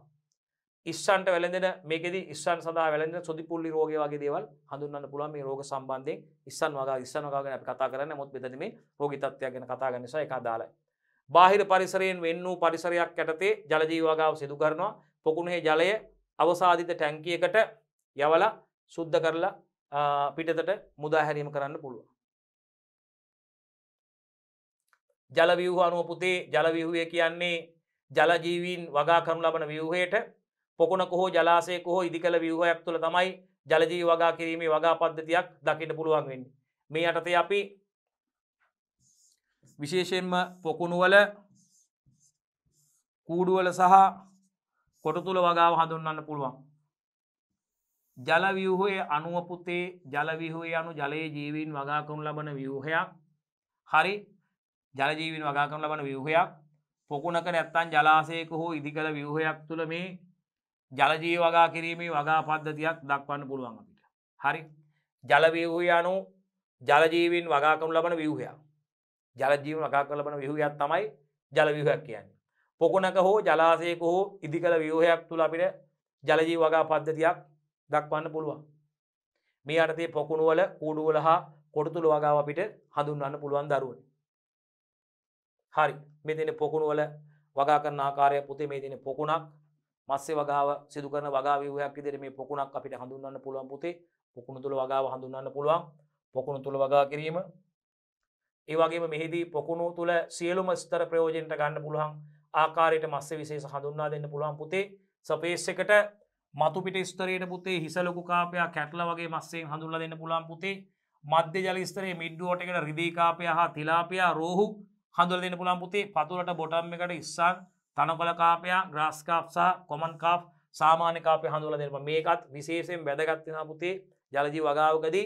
ඉස්සන්ට වැළඳෙන මේකෙද ඉස්සන් සඳහා වැළඳ සොදිපුල්ලි රෝගය වගේ දේවල් හඳුන්න පුළන් මේ රෝග සම්බන්ධයෙන් ඉස්සන් වගේ ඉස්සන් වගාගෙන කතා කරන්න මොත් මෙතද මේ රෝගිතත්වයක් ගැන කතා ගනිසා එක දාලයි. බාහිර පරිසරයෙන් වෙන්න වූ පරිසරයක් ඇටතේ ජලජීවගාව සිදු කරනවා පොකුණේ ජලය අවසාධිත ටැංකියකට යවල සුද්ධ කරලා පිටතට මුදාහැරීම කරන්න පුළුව. ජලවියහ අනුව පුතේ ජලවිහුය කියන්නේ ජලජීවීන් වගා කරනු ලබන වියහයට පොකුණ කොහෝ ජලාසය කොහෝ ඉදි කළ වියහයක් තුළ තමයි ජලජී වගා කිරීමේ වගා පද්ධතියක් දකිට පුළුවන් වෙන්න මේ අටතේ අපි විශේෂයෙන්ම පොකුණුවල කූඩුවල සහ කොටතුළ වගාව හඳුන්න්න පුළුවන්. ජලවියහයේ අනුවපුතේ ජලවිහය අනු ජලයේ ජීවීන් වගාකරුන් ලබන වියහයක් හරි ජලජීවින් වගා කරන ලබන ව්‍යහයක් පොකුණක නැත්තන් ජලාසයක හෝ ඉදි කළ ව්‍යහයක් තුළ මේ ජලජී වගා කිරීමේ වගා පද්ධතියක් දක්වන්න පුළුවන් අපිට. හරි ජලව්‍යහය අනු ජලජීවින් වගා කරනු ලබන ව්‍යහයක් ජලජීව වගා කර ලබන ව්‍යහයක් තමයි ජලව්‍යහයක් කියන්න. පොකුණක හෝ ජලාසයක හෝ ඉදි කළ ව්‍යහයක් තුළ අපිට ජලජී වගා පද්ධතියක් දක්වන්න පුළුවන්. මේ අටතේ පොකුණුවල කූඩුවල හා කොටතුළ වගාව අපිට හඳුන්වන්න පුළුවන් දරුවනේ. හරි මේ තියෙන පොකුණු වල වගා කරන ආකාරය පුතේ මේ තියෙන පොකුණක් මස්සේ වගාව සිදු කරන වගා ව්‍යුහයක් විදිහට මේ පොකුණක් අපිට හඳුන්වන්න පුළුවන් පුතේ පොකුණු තුල වගාව හඳුන්වන්න පුළුවන් පොකුණු තුල වගා කිරීම ඒ වගේම මෙහිදී පොකුණු තුල සියලුම ස්තර ප්‍රයෝජනට ගන්න පුළුවන් ආකාරයට මස්සේ විශේෂ හඳුන්වා දෙන්න පුළුවන් පුතේ සපේස් එකට මතු පිට ස්තරයට පුතේ හිස ලොකු කාපයක් කැටල වගේ මස්සෙන් හඳුන්ලා දෙන්න පුළුවන් පුතේ මධ්‍ය ජල ස්තරයේ මිඩ්ඩුවට එකට රිදී කාපය හා තිලාපියා රෝහු හඳුල් දෙන්න පුළන් පුතේ පතුරට බොටම් එකට ඉස්සන් තනකොල කාපයා ග්‍රස්කාප් සහ කොමන් කාප් සාමාන්‍ය කාපය හඳුල දෙනම මේකත් විශේෂයෙන් වැදගත්වෙන පුතේ ජලජී වගාවකදී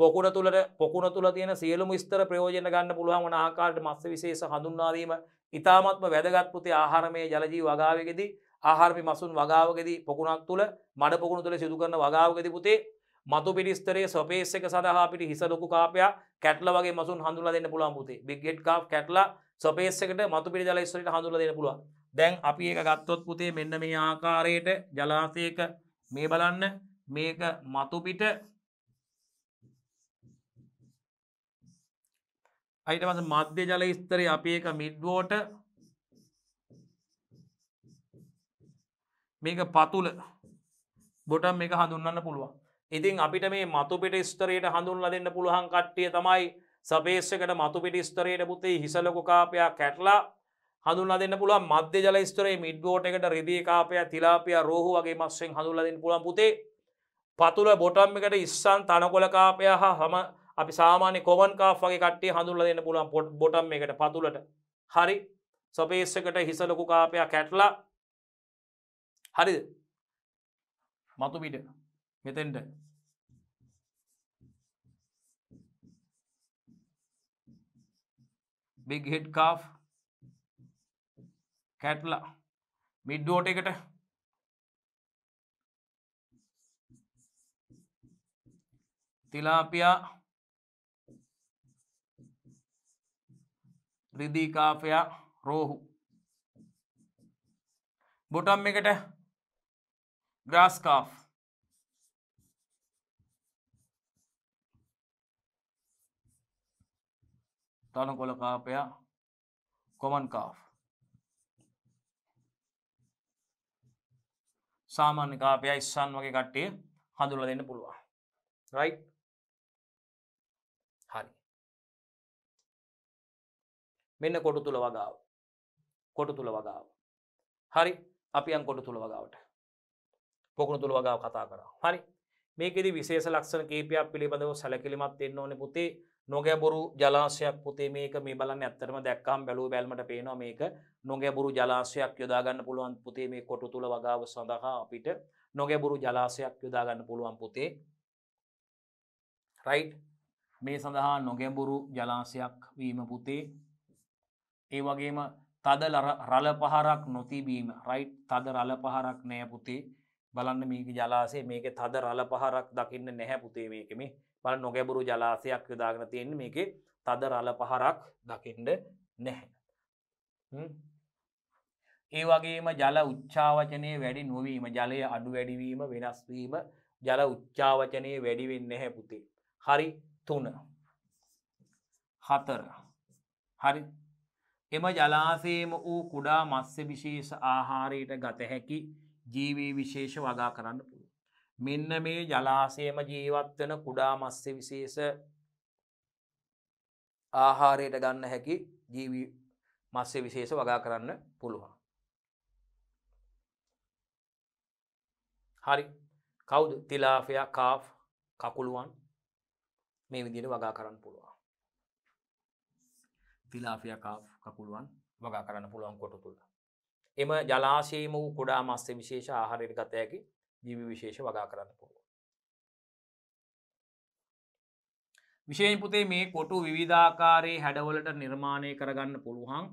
පොකුණ තුළට පොකුණ තුළ තියෙන සියලුම ස්තර ප්‍රයෝජන ගන්න පුළුවන් වන ආකාරට මත්ස විශේෂ හඳුන්වාදීම ඉතාමත්ම වැදගත්පුතේ ආහාරමය ජලජී වගාවකෙදී ආහාරමි මසුන් වගාවකෙදී පොකුණක් තුළ මඩ පොකුණු තුළ සිදුකරන වගාවකෙදි පුතේ මතු පිරිස්තරේ සපේස් එක සඳහා පිට හිස ලොකු කාපයක් කැටල වගේ මසුන් හඳුල දෙන්න පුළුවන් පුතේ බිග්ගෙට් කාප් කැටලා සපේස්සකට මතු පිරි ජලස්වලට හඳුල දෙන්න පුළුවන් දැන් අපි එක ගත්තොත් පුතේ මෙන්න මේ ආකාරයට ජලාසයක මේ බලන්න මේක මතුපිට අයිටවස මධ්‍ය ජල ස්තරය අපි එක මිඩ්වෝට මේක පතුල බොටම් එක හඳුන්නන්න පුළුවන් ඉතින් අපිට මේ මතුපිට ස්තරයට හඳුන්ල දෙන්න පුළුවන් කට්ටිය තමයි සපේෂකට මතුපිට ස්තරයට පුතේ හිසලකොකාපයක් කැටලා හඳුන්න දෙන්න පුළුව මධ්‍ය ජල ස්තරේ මිඩ්බෝට් එකට රිදිකාපය තිලාපිය රෝහු වගේ මස්සෙන් හඳුල්ලදන්න පුළන් පුතේ පතුල බොටම් එකට ඉස්සන් තනකොලකාපය හා හම අපි සාමාන්‍ය කොවන්කා වගේ කට්ටේ හඳුල්ල දෙන්න පුළුවන් පොට් බොටම් එකට පතුලට හරි සපේස්සකට හිසලකු කාපයක් කැටලා හරිද මතුපිට මෙතෙන්ට big head calf කැටලා මිඩ් වෝට එකට තිලාපියා රිදී කාපයා රෝහු බොටම් එකට ග්‍රාස් කාෆ් තනකොළ කාපයා කොමන් කාෆ් සාමාන්‍ය කාපයා ඉස්සන් වගේ කට්ටිය හඳුල දෙන්න පුළුවන් රයි් හරි මෙන්න කොටු තුළ වගාව කොටු තුළ වගාව හරි අපි අන් කොටු තුළ වගාවට පොකුණු තුළ වගාව කතා කරා හරි මේකෙද විශේෂ ලක්ෂණ කේපයක් පිළිබඳව සැලකිලිමත් එන්න ඕන පුතේ නොගැබුරු ජලාසයක් පොතේ මේක මේ බලන්න ඇත්තරම දැක්කම් බැලූ බැල්මට පේනවා මේක නොගැබුරු ජලාසයක් යොදාගන්න පුළුවන් පුතේ මේ කොටු තුළ වගාව සඳහා අපිට නොගැබුරු ජලාසයක් යොදාගන්න පුළුවන් පුතේ රයිට් මේ සඳහා නොගැඹුරු ජලාසයක් වීම පුතේ ඒ වගේම තද රල පහරක් නොතිබීම රයිට් තද රල පහරක් නෑ පුතේ බලන්න මේක ජලාසේ මේක තද රල පහරක් දකින්න නැහැ පුතේ මේක මේ බල නොගැබුරු ජලාසයක් යොදාගෙන තියෙන් මේක තද රල පහරක් දකිට නැහැ ඒ වගේම ජල උච්චාවචනය වැඩි නොවීම ජලය අඩු වැඩිවීම වෙනස්වීම ජල උච්චාවචනය වැඩිවෙන්න හැ පුතේ හරි තුන හතර හරි එම ජලාසේම වූ කුඩා මස්්‍ය විශේෂ ආහාරයට ගත හැකි ජීවී විශේෂ වගා කරන්න මෙන්න මේ ජලාසයම ජීවත්වන කුඩා මස්ස විශේෂ ආහාරයට ගන්න හැකි ජීවී මස්සේ විශේෂ වගා කරන්න පුළුවන්. හරි කවුද තිලාෆයා කාෆ් කකුළුවන් මේ විදියට වගා කරන්න පුළුවන්. තිලාෆයා කාෆ් කකුළුවන් වගා කරන්න පුළුවන් කොට තුළ. එම ජලාශයම වූ කුඩා මස්සේ විශේෂ ආහාරයට ගත හැකි ජීවි විශේෂ වගා කරන්න පුළුව විශයෙන් පුතේ මේ කොටු විවිධාකාරයේ හැඩවලට නිර්මාණය කරගන්න පුළුවන්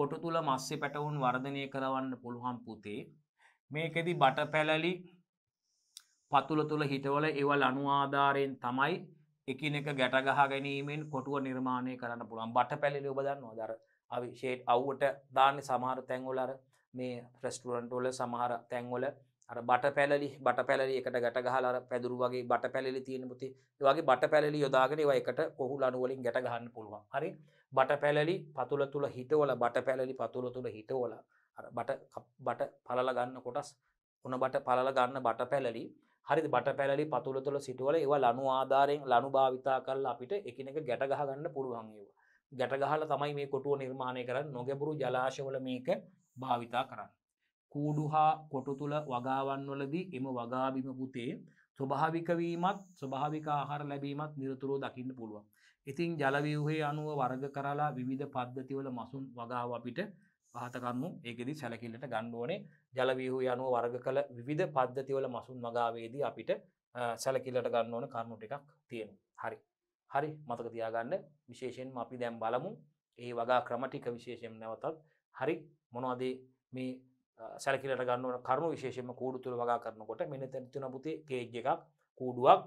කොටු තුළ මස්සේ පැටවුන් වර්ධනය කරවන්න පුළුවන් පුතේ මේකෙදි බට පැලලි පතුල තුළ හිටවල ඒවල් අනුආධාරයෙන් තමයි එකනක ගැටගහ ගැනීමෙන් කොටුව නිර්මාණය කරන්න පුළුවන් බට පැලි ඔබදන්න ොදර අවිශේෂ් අව්වට දාන්න සමහර තැංගොලර මේ ප්‍රස්ටරන්ටෝල සමහර තැංගොල අර බට පැලි බට පැලි එකට ගැට ගහලා පැදුරු වගේ බට පැලි තියෙන පුති වගේ බට පැලි යොදාගෙන ඒවා එකට කොහුල් අණු වලින් ගැට ගහන්න පුළුවන්. හරි බට පැලි පතුල තුල හිටවල බට පැලි පතුල තුල හිටවල අර බට බට පළල ගන්න කොටස් උන බට පළල ගන්න බට පැලි හරිද බට පැලි පතුල තුල සිටවල ඒවා ලනු ආධාරයෙන් ලනු භාවිතා කරලා අපිට එකිනෙක ගැට ගහ ගන්න පුළුවන් ඒවා. ගැට ගහලා තමයි මේ කොටුව නිර්මාණය කරන්නේ නොගැඹුරු ජලාශවල මේක භාවිතා කරන්නේ. කූඩු හා කොටු තුළ වගාවන්වලදී එම වගාබිම පුතේ ස්වභාවිකවීමත් ස්වභාවික ආහාර ලැබීමත් නිරතුරෝ දකින්න පුළුවන්. ඉතින් ජලවියහේ අනුව වර්ග කරලා විධ පද්ධතිවල මසුන් වගාව අපිට පහතකන්නු ඒකෙදි සැලකිල්ලට ගණ්ඩුවනේ ජලවියහු යනුව වර්ග කළ විධ පද්ධතිවල මසුන් වගාවේදී අපිට සැලකිල්ලට ගන්න ඕන කරුණු ටිකක් තියෙන. හරි. හරි මතක තියාගන්න විශේෂයෙන් අපි දැම් බලමු ඒ වගා ක්‍රමටික විශේෂයෙන් නැවතත් හරි මොනවදේ මේ සැලකිලට ගන්නවන කරුණු විශේෂම කූඩු තුළ වගා කරනකොට මෙන තැනතින පුති කේජ් එකක් කූඩුවක්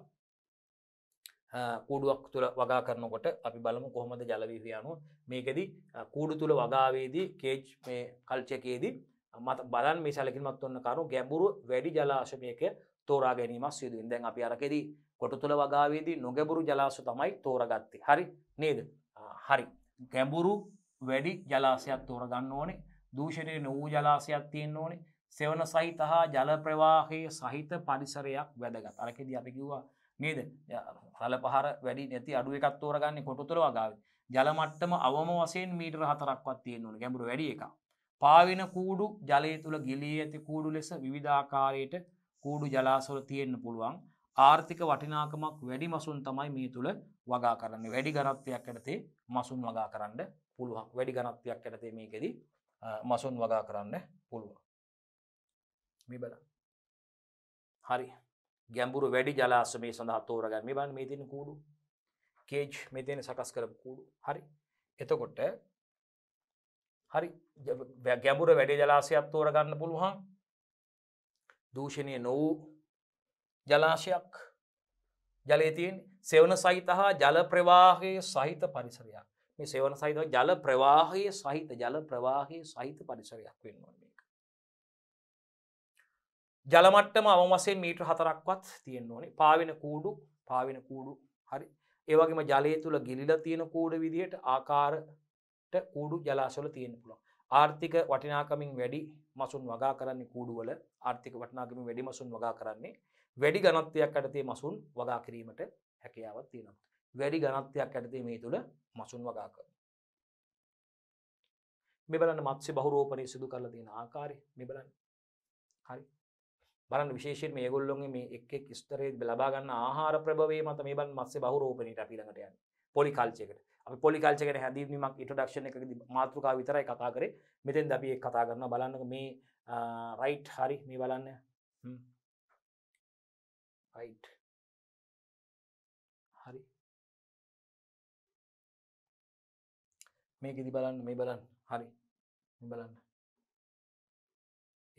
කූඩුවක් තුළ වගා කරනකොට අපි බලමු කොහොමද ජලවීරයනු මේකෙද කූඩු තුළ වගාවේදී කේජ් මේ කල්චකයේදී මත බලන් මේ සැලකිමත් ඔන්න කරු ගැඹුරු වැඩි ජලාශමයක තෝරා ගැනීම සිදුවෙන් දැන් අපි අරකෙදී කොට තුළ වගාවේදී නොගැඹුරු ජලාස තමයි තෝරගත්තේ හරි නේද හරි ගැඹුරු වැඩි ජලාසයක් තෝරගන්න ඕනේ දූෂණය නූ ජලාසයක් තියෙන් ඕනේ සෙවන සහිත හා ජල ප්‍රවාහයේ සහිත පරිසරයක් වැදගත් අරකෙද අපි කිව්වා නේද හල පහර වැඩි නැති අඩුව එකක් තෝරගන්න කොටුතුර වගාව ජලමට්ටම අවම වසයෙන් මීටර හතරක්වත් තියෙන්වන ගැඹුරු වැඩි එක පාවින කූඩු ජලය තුළ ගිලී ඇති කූඩු ලෙස විධාකාරයට කූඩු ජලාසොල තියෙන්න්න පුළුවන් ආර්ථික වටිනාකමක් වැඩි මසුන් තමයි මේ තුළ වගා කරන්න වැඩි ගනත්වයක් ඇටතේ මසුන් වගා කරන්න පුළුවන් වැඩි ගනත්වයක් ඇටතේ මේකෙදී මසුන් වගා කරන්න පුළුවන් මේ බල හරි ගැඹුරු වැඩි ජලාස මේ සඳහා තෝරගන්න මේ බන් මේ තින කූඩු කේජ් මේ තියෙන සකස් කරපු කූඩු හරි එතකොට හරි ගැඹුර වැඩි ජලාසයක් තෝරගන්න පුළුවන් දූෂණය නොවූ ජලාශයක් ජලයතින් සෙවන සහිත හා ජල ප්‍රවාහය සහිත පරිසරයක් මේ සේවන සහිතව ජල ප්‍රවාහය සහිත ජල ප්‍රවාහය සහිත පරිසරයක් වෙන්වන්න එක. ජලමට්ටම අවමසෙන් මීට්‍ර හතරක්වත් තියෙන් ඕනේ පාවෙන කූඩු පාවෙන කූඩු හරි ඒවගේම ජලය තුළ ගිලිල තියෙන කූඩ විදියට ආකාරට කූඩු ජලාශවල තියෙන පුළන් ආර්ථික වටිනාකමින් වැඩි මසුන් වගා කරන්නේ කූඩුවල ආර්ථික වටනාකමින් වැඩි මසුන් වගා කරන්නේ වැඩි ගනත්වයක් අඩතේ මසුන් වගා කිරීමට හැකියාවත් තියෙනවා. වැඩි ගණත්වයක් ඇතේ මේ තුළ මසුන් වගා කර. මෙබලන්න මත්සේ බහුරෝපනය සිදු කරල තියෙන ආකාරය මෙබලන්න හරි බලන්න විශේෂෙන් මේ ගොල්ලොන්ගේ මේ එක් ස්තරේ ලබාගන්න ආහාර ප්‍රභවේ මත මේ බන් මත්සේ බහුරෝපනයට පිළඟට යන්න පොලිකල්චයකට අප පොලිකල්චකට හැදීමක් ඉටඩක්ෂණ එක මාතෘකා විතරයි කතා කරේ මෙතෙන් දපිය කතා කරන්න බලන්න මේ රයිට් හරි මේ බලන්න රයිට් මේකෙදි බලන්න මේ බලන්න හරි බලන්න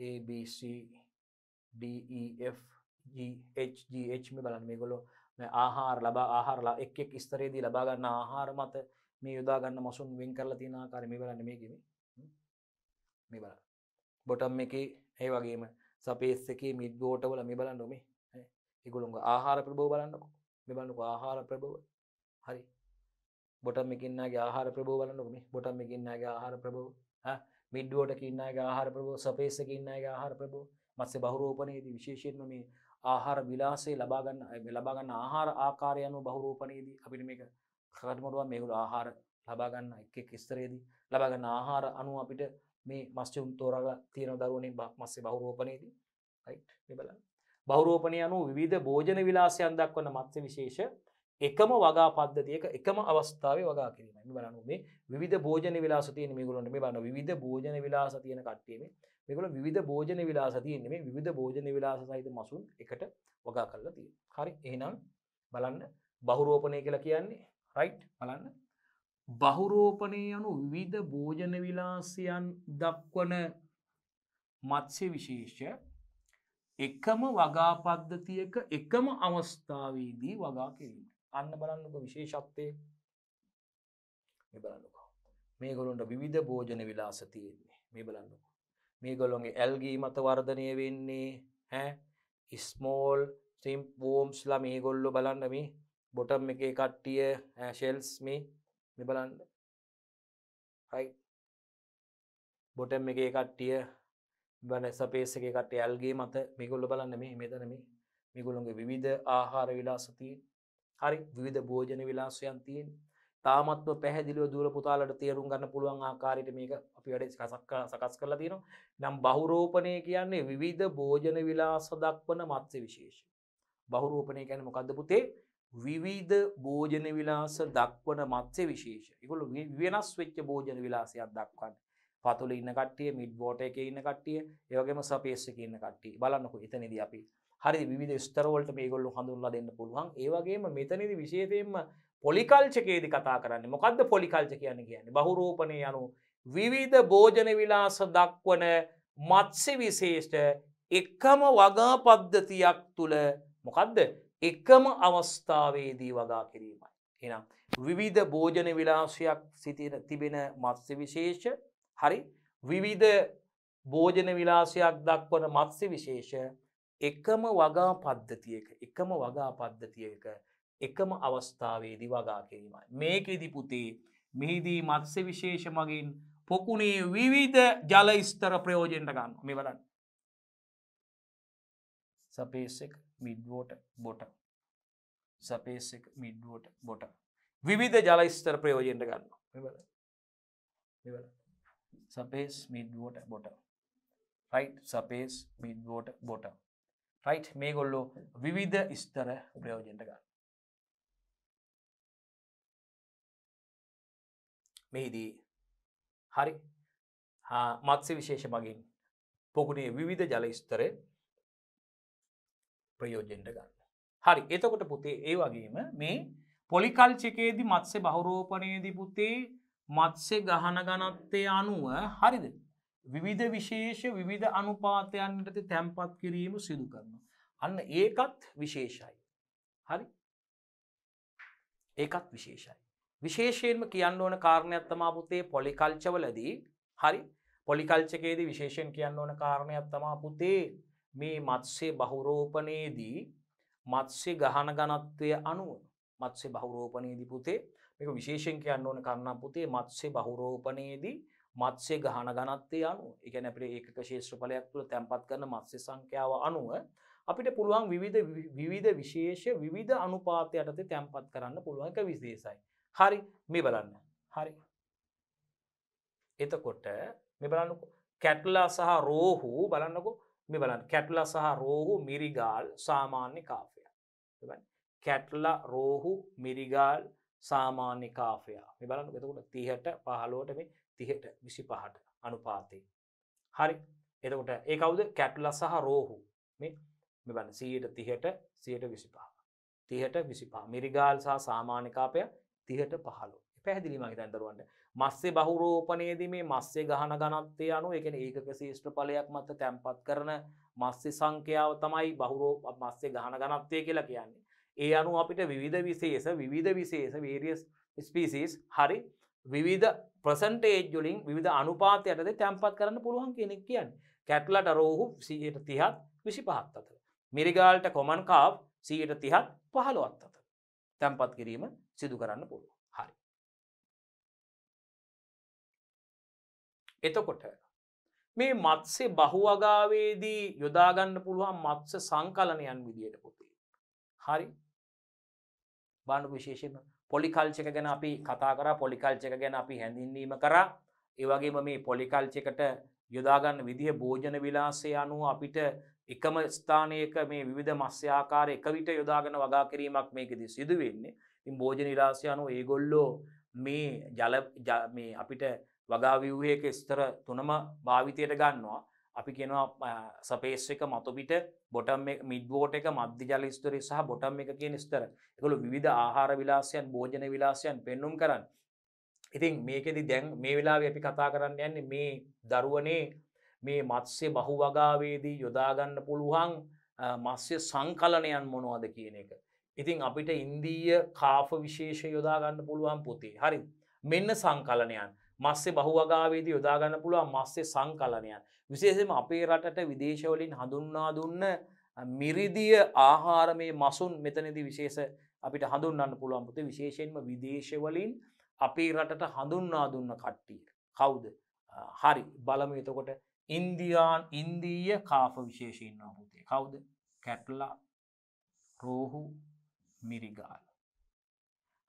ABCDEFGHGH මේ බලන්න e, මේගොලො ආහාර ලබා ආහාරලා එක් එක් ස්තරේදී ලබාගන්න ආහාර මත මේ යොදාගන්න මසුන් වෙන් කරලා තියෙන ආකාරය මේ බලන්න මේකෙම මේ බලන්න බොටම් එකේ ඒ වගේම සපේස් එකේ මිඩ් බෝට වල මේ බලන්න මේ ඒගොල්ලෝගේ ආහාර ප්‍රභව බලන්නකෝ මේ බලන්නකෝ ආහාර ප්‍රභව හරි බොටම් එකකින්නගේ ආහාර ප්‍රබෝ වලන්නක මේ බොටම් එකකින්නගේ ආහාර ප්‍රබෝ මිඩ්ඩුවට කින්නගේ ආහාර ප්‍රබෝ සපේසකින්නගේ ආහාර ප්‍රබෝ මත්සේ බහුරෝපනයේදී විශේෂයෙන්ම මේ ආහාර විලාසේ ලබාගන්න ලබාගන්න ආහාර ආකාරයනු බහුරෝපනයේදී අපිට මේක කරමරුවන් මේකුල ආහාර ලබාගන්න එක් ස්තරයේදී ලබාගන්න ආහාර අනුව අපිට මේ මස්්‍යුම් තෝරග තියෙන දරුවනේ මස්සේ බහුරෝපනයේදී රයි් මෙබල බෞරෝපනය අනු විධ භෝජන විලාසයන් දක්වන මත්්‍ය විශේෂ එකම වගා පද්ධතියක එකම අවස්ථාව වගා කිරීම බලනු මේ විධ භෝජන විලාස තියන මිගලන්ට මේ බලන විධ භෝජන විලාස තියන කට්ටීම මෙකළ විධ භෝජන විලාස තියන්නේ විධ භෝජන විලාස සහිත මසුන් එකට වගා කරලා තිය හරි එහනම් බලන්න බහුරෝපනය කියලා කියන්නේ රයිට් බලන්න බහුරෝපනය යනු විධ භෝජන විලාසයන් දක්වන මත්සේ විශේෂය එකම වගාපද්ධතියක එකම අවස්ථාවේදී වගා කිරීම අන්න බලන්නක විශේෂත්වය මේ බලන්නකෝ මේගොලොන්ට විවිධ භෝජන විලාස තියෙන්නේ මේ බලන්නකෝ මේගොලොන්ගේ ඇල්ගී මත වර්ධනය වෙන්නේ හැ ස්මෝල් සිම් පෝම්ස්ලා මේගොල්ලො බලන්න මේ බොටම් එක කට්ටිය ඇශෙල්ස් මේ මෙ බලන්න හයි බොටම් එක කට්ටිය බන සපේස එක කට ඇල්ගේ මත මිගොල්ල බලන්න මේ මෙතන මේ මිගුලුන්ගේ විධ ආහාර විලාසතිී හරි විධ භෝජන විලාසයන් තියෙන් තාමත්ව පැහැදිලිව දුර පුතාලට තේරුම් ගන්න පුළුවන් ආකාරයට මේක අපි වැඩ සක්ක සකස් කරලා තියෙනවා නම් බහුරෝපනය කියන්නේ විවිධ භෝජන විලාස දක්වන මත්සේ විශේෂ. බහුරෝපනය කැන මොකක්ද පුතේ විවිධ භෝජන විලාස දක්වන මත්සේ විශේෂ එකකුල වෙනස් වෙච්ච භෝජන විලාසයක් දක්වන්න පතුල ඉන්න කට්ටිය මිඩ් බෝට එක ඉන්න කට්ටිය ඒවගේම සපේස්ස එක ඉන්න කට්ටි බලන්නකු එතනද අපි හරි විධ ස්තරවලට මේගොල්ලු හඳුල්ලා දෙන්න පුළුවන් ඒවගේම මෙතනද විශේතයෙන්ම පොලිකල්චකේද කතා කරන්න මොකක්ද පොලිකල්ච කියන්න කියන්න බහුරෝපනය යනු විවිධ භෝජන විලාස දක්වන මත්සෙ විශේෂ්ට එක්කම වගා පද්ධතියක් තුළ මොකක්ද එකම අවස්ථාවේදී වගා කිරීමයි. එනම් විවිධ භෝජන විලාශයක් සිතින තිබෙන මත්ස්‍ය විශේෂ හරි විවිධ භෝජන විලාසයක් දක්වන මත්ස්‍ය විශේෂ එකම වගා පද්ධතියක එකම වගා පද්ධතියක එකම අවස්ථාවේදි වගා කිරීමයි. මේකෙදි පුතේ මෙහිදී මත්ස්‍ය විශේෂ මගින් පොකුණේ විවිධ ජල ස්තර ප්‍රයෝජෙන්ට ගන්න මේ වලන්න. සපේසෙක් මිඩ්වෝට බොට සපේසෙක් මිඩ්ුවට බොට විවිධ ජල ස්තර ප්‍රයෝජෙන්ට ගන්න සපේස් මිඩ්ුවට බොට රයිට් සපේස් මිඩ්ුවට බොටම් රයිට් මේ ගොල්ලෝ විවිධ ස්තර ප්‍රයෝජෙන්ට ගන්න මෙහිදී හරි මත්ස්‍ය විශේෂ මගින් පොකුණේ විවිධ ජල ස්තරය ප්‍රයෝජෙන්ට ගන්න හරි එතකොට පුතේ ඒ වගේම මේ පොලිකල්චකේදි මත්සේ බහුරෝපනයේදී පුතේ මත්සේ ගහන ගනත්තේ අනුව හරිද විවිධ විශේෂ විවිධ අනුපාතයන්ට තැන්පත් කිරීම සිදු කරනවා. අන්න ඒකත් විශේෂයි. හරි ඒකත් විශේෂයි. විශේෂයෙන්ම කියන්න ඕන කාරණයක් තමා පුතේ පොලිකල්චවලදී හරි පොලිකල්චකයේද විශේෂයෙන් කියන්න ඕන කාරණයක් තමා පුතේ මේ මත්සේ බහුරෝපනයේදී මත්සේ ගහන ගණත්වය අනුව මත්සේ බහුරෝපනයේදී පුතේ මේක විශේෂයෙන් කියන්න ඕන කරන්න පුතේ මත්සේ බහුරෝපනයේදී මත්සේ ගහන ගණත්තය අනුව එක නැපට ඒක ශේෂ්‍රඵලයක් තුළ තැන්පත් කරන මත්සේ සංඛ්‍යාව අනුව අපිට පුළුවන් විවිධ විවිධ විශේෂ විධ අනුපාතය යටතේ තැන්පත් කරන්න පුළුවන් එක විශේෂයි. හරි මේ බලන්න හරි. එතකොට මේ බලන්නකු කැටලා සහ රෝහු බලන්නකු මේ බලන්න කැටලා සහ රෝහු මිරිගාල් සාමාන්‍ය කාපය. කැටල රෝහු මිරිගාල් සාමාන්‍ය කාපයා මේ බලන්න එතකොට තිහට පහලෝට මේ තිහට විසි පහට අනුපාතේ හරි එතකොට ඒ කවුද කැට්ල සහ රෝහු මේ මෙබන සීට තිහට සියට විසිපා තිහට විසිපා මිරිගාල් සහ සාමානකාපය තිහට පහලු පැහදිලි මගේ තැන්දරුවන්ට මස්සේ බහුරෝපනයේද මේ මස්සේ ගහන ගනත්තය අනු එකන ඒකක ශේෂ්ට පලයක් මත තැන්පත් කරන මස්සේ සංඛ්‍යාව තමයි බහුරෝ මස්සේ ගහන ගනත්තය කියලා කියන්නේ ඒ අනු අපිට විවිධ විශේෂ විවිධ විශේෂ වේරියස් ස්පිසිස් හරි විවිධ ප්‍රසන්ටේජ් ජොලින් විධ අනුපාතයටද තැන්පත් කරන්න පුළුවන් කෙනෙක් කියන්න කැට්ලට රෝහු සීයට තිහත් විසි පහත් අතර. මිරිගාල්ට කොමන් කාව් සීයට තිහත් පහළුවත් අතර. තැන්පත් කිරීම සිදු කරන්න පුළුව හරි. එතකොට මේ මත්සේ බහු අගාවේදී යොදාගන්න පුළුවන් මත්ස සංකලනයන් විදියට පොතේ. හරි බණු විශේෂෙන් පොලිකල්චක ගැන අපි කතා කර පොලිකල්චක ගැන අපි හැඳින්වීම කරා ඒවගේම මේ පොලිකල්චකට යොදාගන්න විදිහ භෝජන විලාසය අනුව අපිට එකම ස්ථානයක මේ විධ මස්්‍යආකාර එකවිට යොදාගෙන වගා කිරීමක් මේකෙදී සිදුවෙන්නේ ඉන් භෝජන විලාසය අනුව ඒගොල්ලෝ මේ ජල මේ අපිට වගාවිව්හයක ස්තර තුනම භාවිතයට ගන්නවා අපි කියනවා සපේස් එක මතුපිට බොටම් මිඩ්බෝට එක මධ්‍යජල ස්තරය සහ බොටම් එක කිය නිස්තර එකළු විධ ආහාර විලාසයන් භෝජන විලාසයන් පෙන්නුම් කරන්න ඉතින් මේකෙදි දැන් මේ වෙලා අපි කතා කරන්න යන්නේ මේ දරුවනේ මේ මත්සේ බහු වගාවේදී යොදාගන්න පුළුවන් මස්්‍ය සංකලනයන් මොනවද කියන එක ඉතින් අපිට ඉන්දීය කාප විශේෂ යොදාගන්න පුළුවන් පොතේ හරි මෙන්න සංකලනයන් මස්සේ බහු වගාවේදී යොදාගන්න පුළුවන් මස්සේ සංකලනයන් විශේෂම අපේ රටට විදේශවලින් හඳුන්නා දුන්න මිරිදිය ආහාර මේ මසුන් මෙතනදි විශේෂ අපිට හඳුන්න්න පුළුවන්පුත විශේෂයෙන්ම විදේශවලින් අපේ රටට හඳුන්නා දුන්න කට්ටිය කවුද හරි බලම එතකොට ඉන්දියාන් ඉන්දීය කාප විශේෂයෙන්න්න හුතේ කවුද කැට්ලා රෝහු මිරිගාල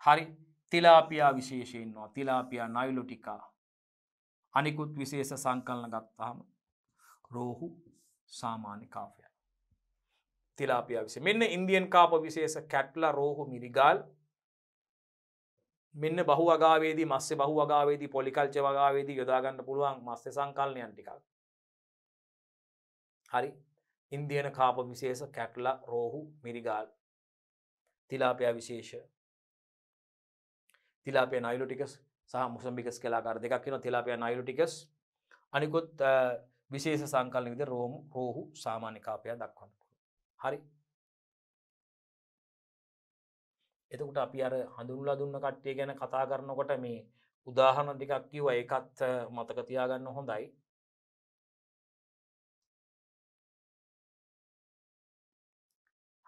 හරි තිලාපියා විශේෂයෙන්වා තිලාපියා නයිලොටිකා අනිකුත් විශේෂ සංකල්න ගත්තාම රෝහු සාමාන්‍ය කාපය. තිලාපිය විස මෙන්න ඉන්දියන් කාප විශේෂ කැට්ල රෝහු මිරිගාල් මෙන්න බහු අගාවේද මස්ස බහු අගාවේදී පොලිකල්ච වගාවේදී යොදාගන්න පුළුවන් මස්ස සංකල්නයන් ටිකක් හරි ඉන්දියන කාප විශේෂ කැට්ල රෝහු මිරිගාල් තිලාපයා විශේෂ තිලාපය නයිලුටිකස් සහ මුසම්ිකස් කලාකාර දෙකක් කියෙන තිලාපය නයිලුටිකස් අනිකුත් විශේෂ සංකල්න විද රෝම රෝහු සාමාන්‍ය කාපයක් දක්වන්න හරි එතකට අපි අර හඳුන්ලා දුන්න කට්ටිය ගැන කතා කරනකොට මේ උදාහරණ දෙකක් කිව ඒකත් මතක තියාගන්න හොඳයි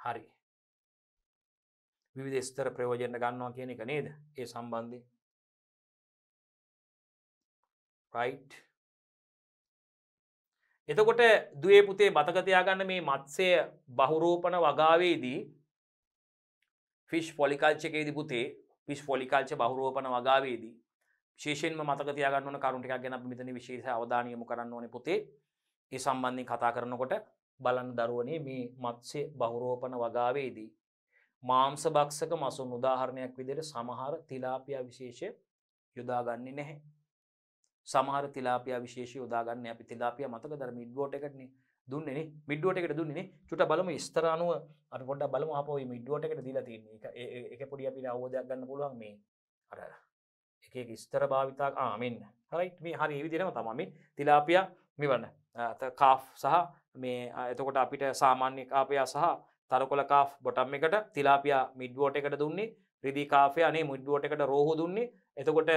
හරි විවිධ ස්තර ප්‍රයෝජෙන්ට ගන්නවා කියන එක නේද ඒ සම්බන්ධය right එතකොට දුවේ පුතේ මතකතියාගන්න මේ මත්සය බහුරෝපන වගාවේදී ෆිෂ් ෆොලිකල්චකේදී පුතේ ෆිස් ෆොලිකල්ච බහුරෝපන වගාවේදී ශේෂෙන්ම මතකතියාගන්න කරුටික් ගැන මෙතන විශේෂ අවධානයමු කරන්න ඕන පුතේ ඒ සම්බන්ධින් කතා කරනකොට බලන්න දරුවනේ මේ මත්සේ බහුරෝපන වගාවේදී මාංස භක්ෂක මසුන් උදාහරණයක් විදිහට සමහර තිලාපියා විශේෂ යොදාගන්නේ නැහැ සමහර තිලාපිය විශේෂ යොදාගන්න අපි තිලාපිය මතක දර මිඩ්ගෝට එකටන දුන්නේ මිඩ්ුවට එකට දුන්නේ චුට බලම ස්තරානුව අර ගොඩ බලම අපයි මිඩ්ුවට එකට දීලා තින්නේ එක පොඩිය අපිට අවෝධයක් ගන්න පුළුවන් මේ අර එක ස්තර භාවිතා ආමෙන් හරයිට් මේ හරි විදිරම තමම තිලාපිය මෙවන්න කා සහ මේ එතකොට අපිට සාමාන්‍ය කාපයා සහ තරකොල කාෆ් බොටම් එකට තිලාපියා මිඩ්ුවට එකට දුන්නේ රිදිකාපය අනේ මුඩ්ුවට එකට රෝහ දුන්නේ එතකොට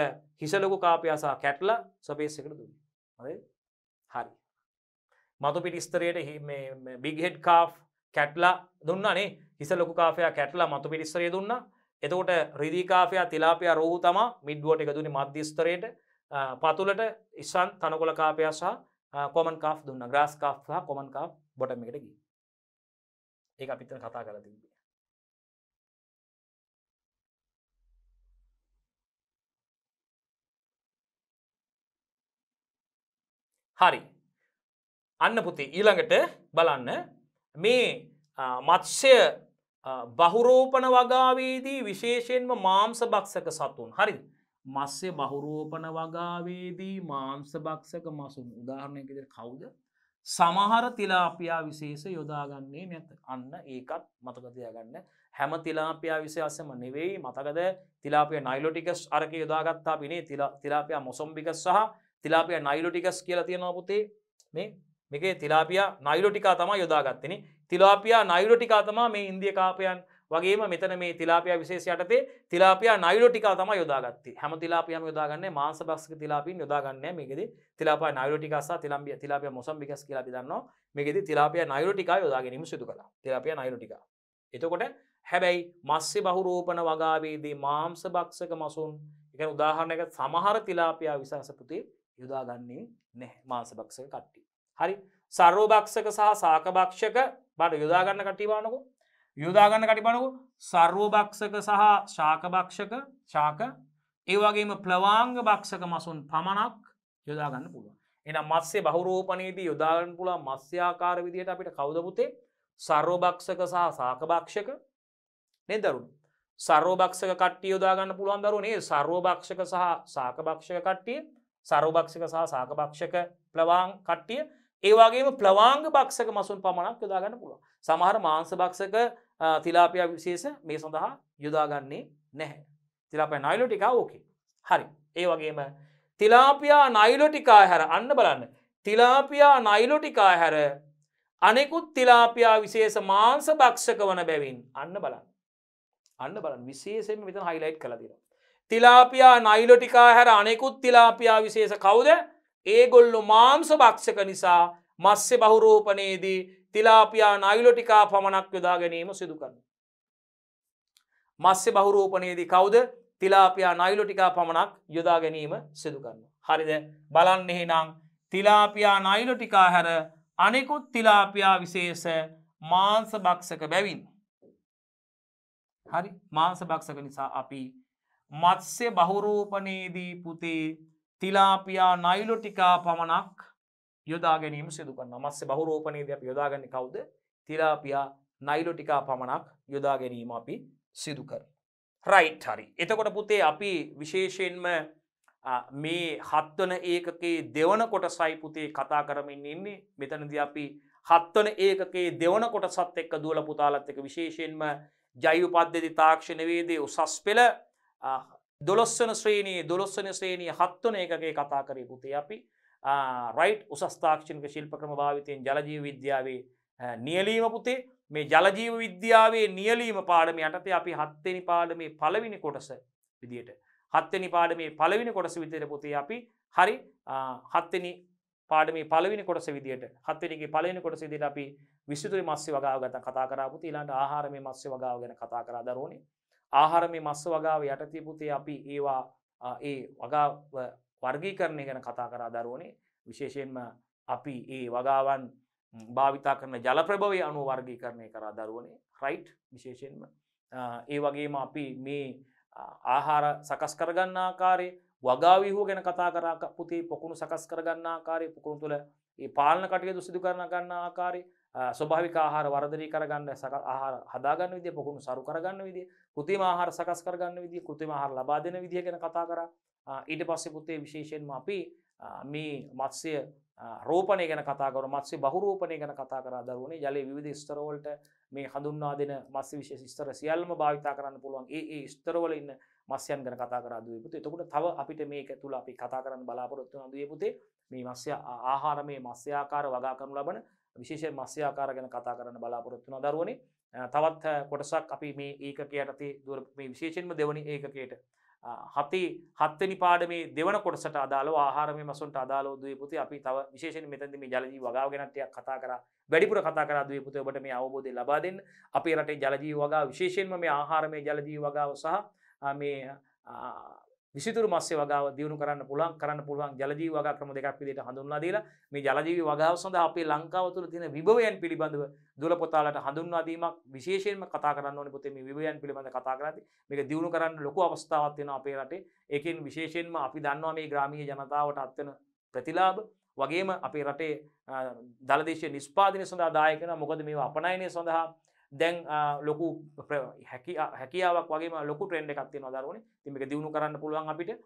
හිසලොකු කාපයාසා කැට්ල සපේස්සකට දුන්න හරි හරි මතු පිටිස්තරයට බිගහෙඩ් කා් කැට්ලා දුන්නනේ හිසලොකු කාපයා කැට්ලා මතු පිටිස්තරය දුන්න එතකොට රිදිකාපයා තිලාපයා රෝහු තම මිඩ්ුවට එක දුනි මධ්‍යස්තරයට පතුලට ඉස්සන් තනකොල කාපයා සහ කොමන් කා් දුන්න ග්‍රස් කා් සහ කොමන් කා් බොටමකටගී ඒ අපිතන කතා කර තිබේ හරි අන්න පුති ඊළඟට බලන්න මේ මත්ස්‍ය බහුරෝපන වගාවේදී විශේෂයෙන්ම මාම්ස භක්ෂක සතුන් හරි මස්සේ බහුරෝපන වගාවේදී මාංස භක්ෂක මසුන් උදාහරණයකද කවුද සමහර තිලාපියා විශේෂ යොදාගන්නේ නැත අන්න ඒකත් මතකතියගන්න හැම තිලාපියා විශයසම නෙවෙයි මතකද තිලාපිය නයිලොටිකස් අරක යොදාගත්තා පිනේ තිලාපියා මොසොම්බිකස් සහ තිලාපිය නයිලොටිකස් කියලා තියෙනවා පුතේ මේ මේක තිලාපිය නයිලොටිකා තමා යොදාගත්තෙන තිලාපියා නයිලොටිකා තමා මේ ඉන්දිය කාපයන් වගේම මෙතන මේ තිලාපිය විශේෂ යටතේ තිලාපිය නයිලොටිකා තම යොදාගත්ත හැම තිලාපියම යොදාගන්න මාස භක්ෂක තිලාපින් යොදාගන්න මේකෙද තිලාපා නයිලොටිකසා තිලම්බිය තිලාපිය මොසම්බිකස් කියලා පිදන්නවා මේකෙද තිලාපිය නයිලොටිකා යොදාගැනීම සිදු කලා තිලාපිය නයිලොටිකා එතකොට හැබැයි මස්්‍ය බහුරෝපන වගාවේදී මාංස භක්ෂක මසුන් එක උදාහරණයක සමහර තිලාපියා විශාසපති යොදාගන්නේ නැහැ මාසභක්ෂක කට්ටි. හරි සර්වභක්ෂක සහ සාකභක්ෂක බට යොදාගන්න කටිබානකු යොදාගන්න කටිබනකු සර්වභක්ෂක සහ ශාකභක්ෂක ශාක ඒවගේම ප්‍රවාංග භක්ෂක මසුන් පමණක් යොදාගන්න පුළුව. එන මත්සේ බහුරෝපනයේදී යොදාගන්න පුළා මස්්‍යආකාර විදියට අපිට කවදපුතේ සර්වභක්ෂක සහ සාකභක්ෂක නෙදරුන්. සර්ෝභක්ෂක කට්ටිය යොදාගන්න පුළුවන් දරුනේ සර්ෝභක්ෂක සහ සාකභක්ෂක කට්ටියේ සරුභක්ෂක සහ සාකභක්ෂක ප්ලවාං කට්ටිය ඒවාගේම ප්ලවාංග භක්ෂක මසුන් පමණක් යොදාගන්න පුළුව. සමහර මාංස භක්ෂක තිලාපයා විශේෂ මේ සඳහා යොදාගන්නේ නැහැ. තිලාපය නයිලෝ ටිකා ඕකේ හරි ඒ වගේම තිලාපියා නයිලොටිකා හැර අන්න බලන්න තිලාපියා නයිලොටිකා හැර අනෙකුත් තිලාපියා විශේෂ මාංස භක්ෂක වන බැවින් අන්න බලන්න අන්න බලන් විශේෂෙන් විත හයිලයිට් කළදිර තිලාපියා නයිලොටිකා හැර අනෙකුත් තිලාපියා විශේෂ කවුද ඒගොල්ලු මාංස භක්ෂක නිසා මස්්‍ය බහුරෝපනයේදී තිලාපියා නයිලොටිකා පමණක් යොදා ගැනීම සිදුකන්න. මස්්‍ය බහුරෝපනයේදී කවුද තිලාපියා නයිලොටිකා පමණක් යොදා ගැනීම සිදුකන්න. හරිද බලන්න එහෙනම් තිලාපියා නයිලොටිකා හැර අනෙකුත් තිලාපියා විශේෂ මාංස භක්ෂක බැවින්. හරි මාංස භක්ෂක නිසා අපි මත්ස්‍ය බහුරෝපනයේදී පුතේ තිලාපියා නයිලොටිකා පමණක් යොදා ගැනීම සිදුකන්න මත්සේ බහුරෝපනයේද අප යොදාගන්න කවුද තිලාපියා නයිලොටිකා පමණක් යොදා ගැනීම අපි සිදු කර. රයිට් හරි එතකොට පුතේ අපි විශේෂයෙන්ම මේ හත්වන ඒකකේ දෙවන කොට සයිපුතේ කතා කරමින් ඉන්නේ මෙතනද අපි හත්වන ඒකේ දෙවන කොට සත් එක්ක දුවල පුතාලත් එක විශේෂයෙන්ම ජයුපද්ධති තාක්ෂණවේදේ උසස් පෙළ දොළොස්වන ශ්‍රේණී දොළොස්වන ශ්‍රේණී හත්වන එකගේ කතා කරය පුතේ අපි රයිට් උසස්ථාක්ෂණක ශිල්ප ක්‍රම භාවිතයෙන් ජලජීව විද්‍යාවේ නියලීම පුතේ මේ ජලජීව විද්‍යාවේ නියලීම පාඩම යටතේ අපි හත්තෙනි පාඩමේ පලවිනි කොටස විදියට හත්තනි පාඩමේ පලවිනි කොටස විදියට පුතේ අපි හරි හත්තනි පාඩමේ පලවිනි කොටස විදියට හත්තනගේ පලවිනි කොටස විදිට අපි විසිතුරි මස්සේ වගාව ගත කතා කරපු ඊලාට ආහාරමේ මස්සේ වගාව ගැන කතා කරා දරෝනේ ආහාර මේ මස්ස වගාව යටතේ පුතේ අපි ඒවා ඒ වගාව වර්ගීකරණය ගැන කතා කරා දරුවනේ විශේෂයෙන්ම අපි ඒ වගාවන් භාවිතා කරන ජලප්‍රභවය අනු වර්ගීකරණය කරා දරුවනේ රයිට් විශේෂයෙන්ම ඒ වගේම අපි මේ ආහාර සකස් කරගන්නා කාරය වගාවිහෝ ගැන කතා කරා පුතේ පොකුණු සකස් කරගන්නා කාරය පුකුණු තුළ ඒ පාලන කටයුතු සිදු කරන ගන්න ආකාරය ස්වභාවික ආහාර වරදරී කරගන්න සක ආහාර හදාගන්න විදිය පොකුණු සරු කරගන්න විදිේ කෘතිම ආහාර සකස් කරගන්න විදිහ කෘතිම ආහාර ලබා දෙන විදිහ ගැන කතා කරා ඊට පස්සේ පුතේ විශේෂයෙන්ම අපි මේ මත්ස්‍ය රෝපණය ගැන කතා කරා මත්ස්‍ය බහුරෝපණය ගැන කතා කරා දරුවනේ ජලයේ විවිධ ස්තර වලට මේ හඳුන්වා දෙන මත්ස්‍ය විශේෂ ස්තර සියල්ලම භාවිතා කරන්න පුළුවන් ඒ ඒ ස්තර වල ඉන්න මස්යන් ගැන කතා කරා දුවේ පුතේ. එතකොට තව අපිට මේක තුල අපි කතා කරන්න බලාපොරොත්තු වෙන දුවේ පුතේ මේ මස්ය ආහාරමේ මස්යාකාර වගා කරනු ලබන විශේෂයෙන් මස්යාකාර ගැන කතා කරන්න බලාපොරොත්තු වෙන දරුවනේ. තවත් කොටසක් අපි මේ ඒකකයට ඇති දුර මේ විශේෂෙන්ම දෙවනි ඒකකයට හති හත්වනි පාඩ මේ දෙවන කොටසට අදාල ආහාරම මසුන්ට අදාලෝ දයපුති අපි තව විශේෂෙන් මෙතැද මේ ජලජී වගාව ගැනටයක් කතා කර වැඩිපුර කතා කර දයපුත ඔබට මේ අවබෝධය ලබාදෙන් අපේ රටේ ජලජී වගා විශේෂෙන්ම මේ ආහාරමය ජලජී වගාව සහ මේ විසිතුරු මස්සේ වගාව දියුණු කරන්න පුළුවන් කරන්න පුළුවන් ජලජීව වගා ක්‍රම දෙකක් විදිහට හඳුන්වලා දීලා මේ ජලජීව වගාව සඳහා අපේ ලංකාව තුළ තියෙන විභවයන් පිළිබඳව දුල පොතාලට හඳුන්වා දීමක් විශේෂයෙන්ම කතා කරන්න ඕනේ පොතේ මේ විභවයන් පිළිබඳව කතා කරද්දී මේක දියුණු කරන්න ලොකු අවස්ථාවක් තියෙනවා අපේ රටේ ඒකෙන් විශේෂයෙන්ම අපි දන්නවා මේ ග්‍රාමීය ජනතාවට අත්වන ප්‍රතිලාභ වගේම අපේ රටේ දලදේශය නිස්පාදනය සඳහා දායකන මොකද මේ අපනයනය සඳහා දැන් ලොකු හැකි හැකියාවක් වගේ ලොකු ට්‍රෙන්ඩ් එකක් තියෙනවා දරුවනේ ඉතින් මේක දිනු කරන්න පුළුවන් අපිට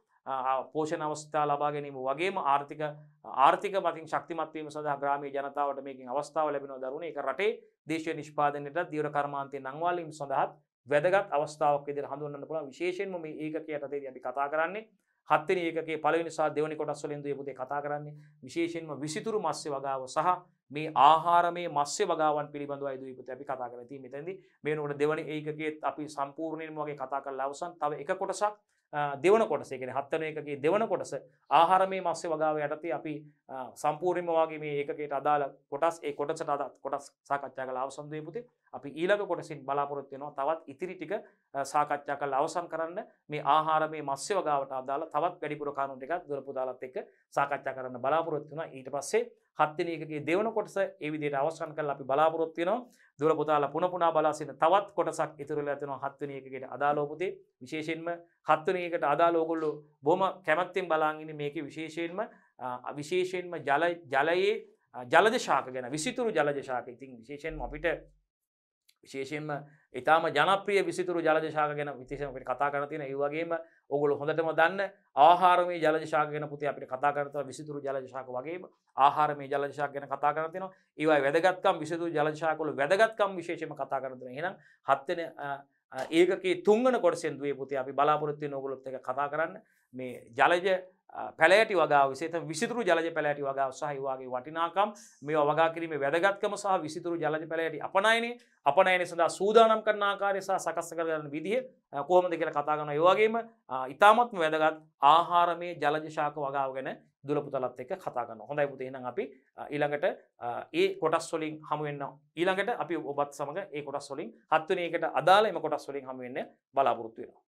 පෝෂණ අවස්ථා ලබා ගැනීම වගේම ආර්ථික ආර්ථික මතින් ශක්තිමත්වීම සඳහා ග්‍රාමීය ජනතාවට මේකින් අවස්ථාව ලැබෙනවා දරුවනේ ඒක රටේ දේශීය නිෂ්පාදනයට දීවර කර්මාන්තයේ නංවාලීම් සඳහාත් වැදගත් අවස්ථාවක් විදිහට හඳුන්වන්න පුළුවන් විශේෂයෙන්ම මේ ඒකකයේ යටතේදී අපි කතා කරන්නේ හත්වෙනි ඒකකේ පළවෙනි සහ දෙවෙනි කොටස් වලින් දුවේ පුතේ කතා කරන්නේ විශේෂයෙන්ම විසිතුරු මස්සේ වගාව සහ මේ ආහාර මේ මස්්‍ය වගාවන් පිළිබඳව අයිදීපත අපි කතා කර ති මෙතැදි මේ නොට දෙවන ඒකගේත් අපි සම්පූර්ණයෙන් වගේ කතා කර ලවසන් තව එක කොටසක් දෙවන කොටසේකෙන හත්තන එකගේ දෙවන කොටස ආහාර මේ මස්සේ වගාව යටතේ අපි සම්පූර්ණම වගේ මේ ඒකට අදාල කොටස් ඒ කොටසට අදත් කොටස් සාකච්ඡා කළ අවසන්දය පුති අපි ඊළඟ කොටසින් බලාපොරොත්වෙනවා තවත් ඉතිරි ටික සාකච්ඡා කළ අවසන් කරන්න මේ ආහාර මේ මස්්‍ය වගාවට අදාලා තවත් වැඩිපුර කානුට එකක් දුරපුදාලත් එක සාකච්ඡා කරන්න බලාපොරොත්තුන ඊට පස්සේ හත්තින එකගේ දෙවන කොටස ඒ විදිහට අවසන් කරලා අපි බලාපොරොත්තු වෙනවා දුර පුතාලා පුන පුනා බලා සිටින තවත් කොටසක් ඉතුරු වෙලා තියෙනවා හත්වෙනි එකකට අදාළව පුතේ විශේෂයෙන්ම හත්වෙනි එකකට අදාළව ඕගොල්ලෝ බොහොම කැමැත්තෙන් බලාගෙන ඉන්නේ මේකේ විශේෂයෙන්ම විශේෂයෙන්ම ජල ජලයේ ජලජ ශාක ගැන විසිතුරු ජලජ ශාක ඉතින් විශේෂයෙන්ම අපිට විශේෂයෙන්ම ඉතාම ජනප්‍රිය විසිතුරු ජලජ ශාක ගැන විශේෂයෙන් අපිට කතා කරලා තියෙන ඒ වගේම ඔගොල හොඳටම දන්න ආහාරම ජලශාක ගෙන පුති අපිට කතා කරත විසිතුරු ජලශාක වගේ ආහාරම ජලශාක ගැන කතා කරතින ඒවයි වැදගත්කම් විසිතු ජලශාකොල වැදගත්කම් විශේෂම කතා කරතන හෙනම් හත්තන ඒකේ තුංගන කොටසෙන් දුවේ පුති අපි බලාපොරොත්ති නොගොලොත් එක කතා කරන්න මේ ජලජ පැලෑටි වගා විසේ විසිතුරු ජලජ පැලෑටි වගා සහහිවාගේ වටිනාකම් මේ වගා කිරීම වැදගත්කම සහ විසිතුරු ජලජ පැලෑටි අපනයිනේ අපනයන සඳහා සූදානම් කරනාකාරය සහ සකස්ස කරගන්න විදිහ කොහොමද කියලා කතාගන්න ඒවාගේම ඉතාමත්ම වැදගත් ආහාරමය ජලජශාක වගාව ගැන දුලපුතලත් එක්ක කතාගන්න හොඳයි පුතේ නම් අපි ඊළඟට ඒ කොටස් වලින් හමුවෙන්න ඊළඟට අපි ඔබත් සමඟ ඒ කොටස් වලින් හත්වන එකට අදාළ එම කොටස් වලින් හමුවෙන්න බලාපොරොත්තු වෙනවා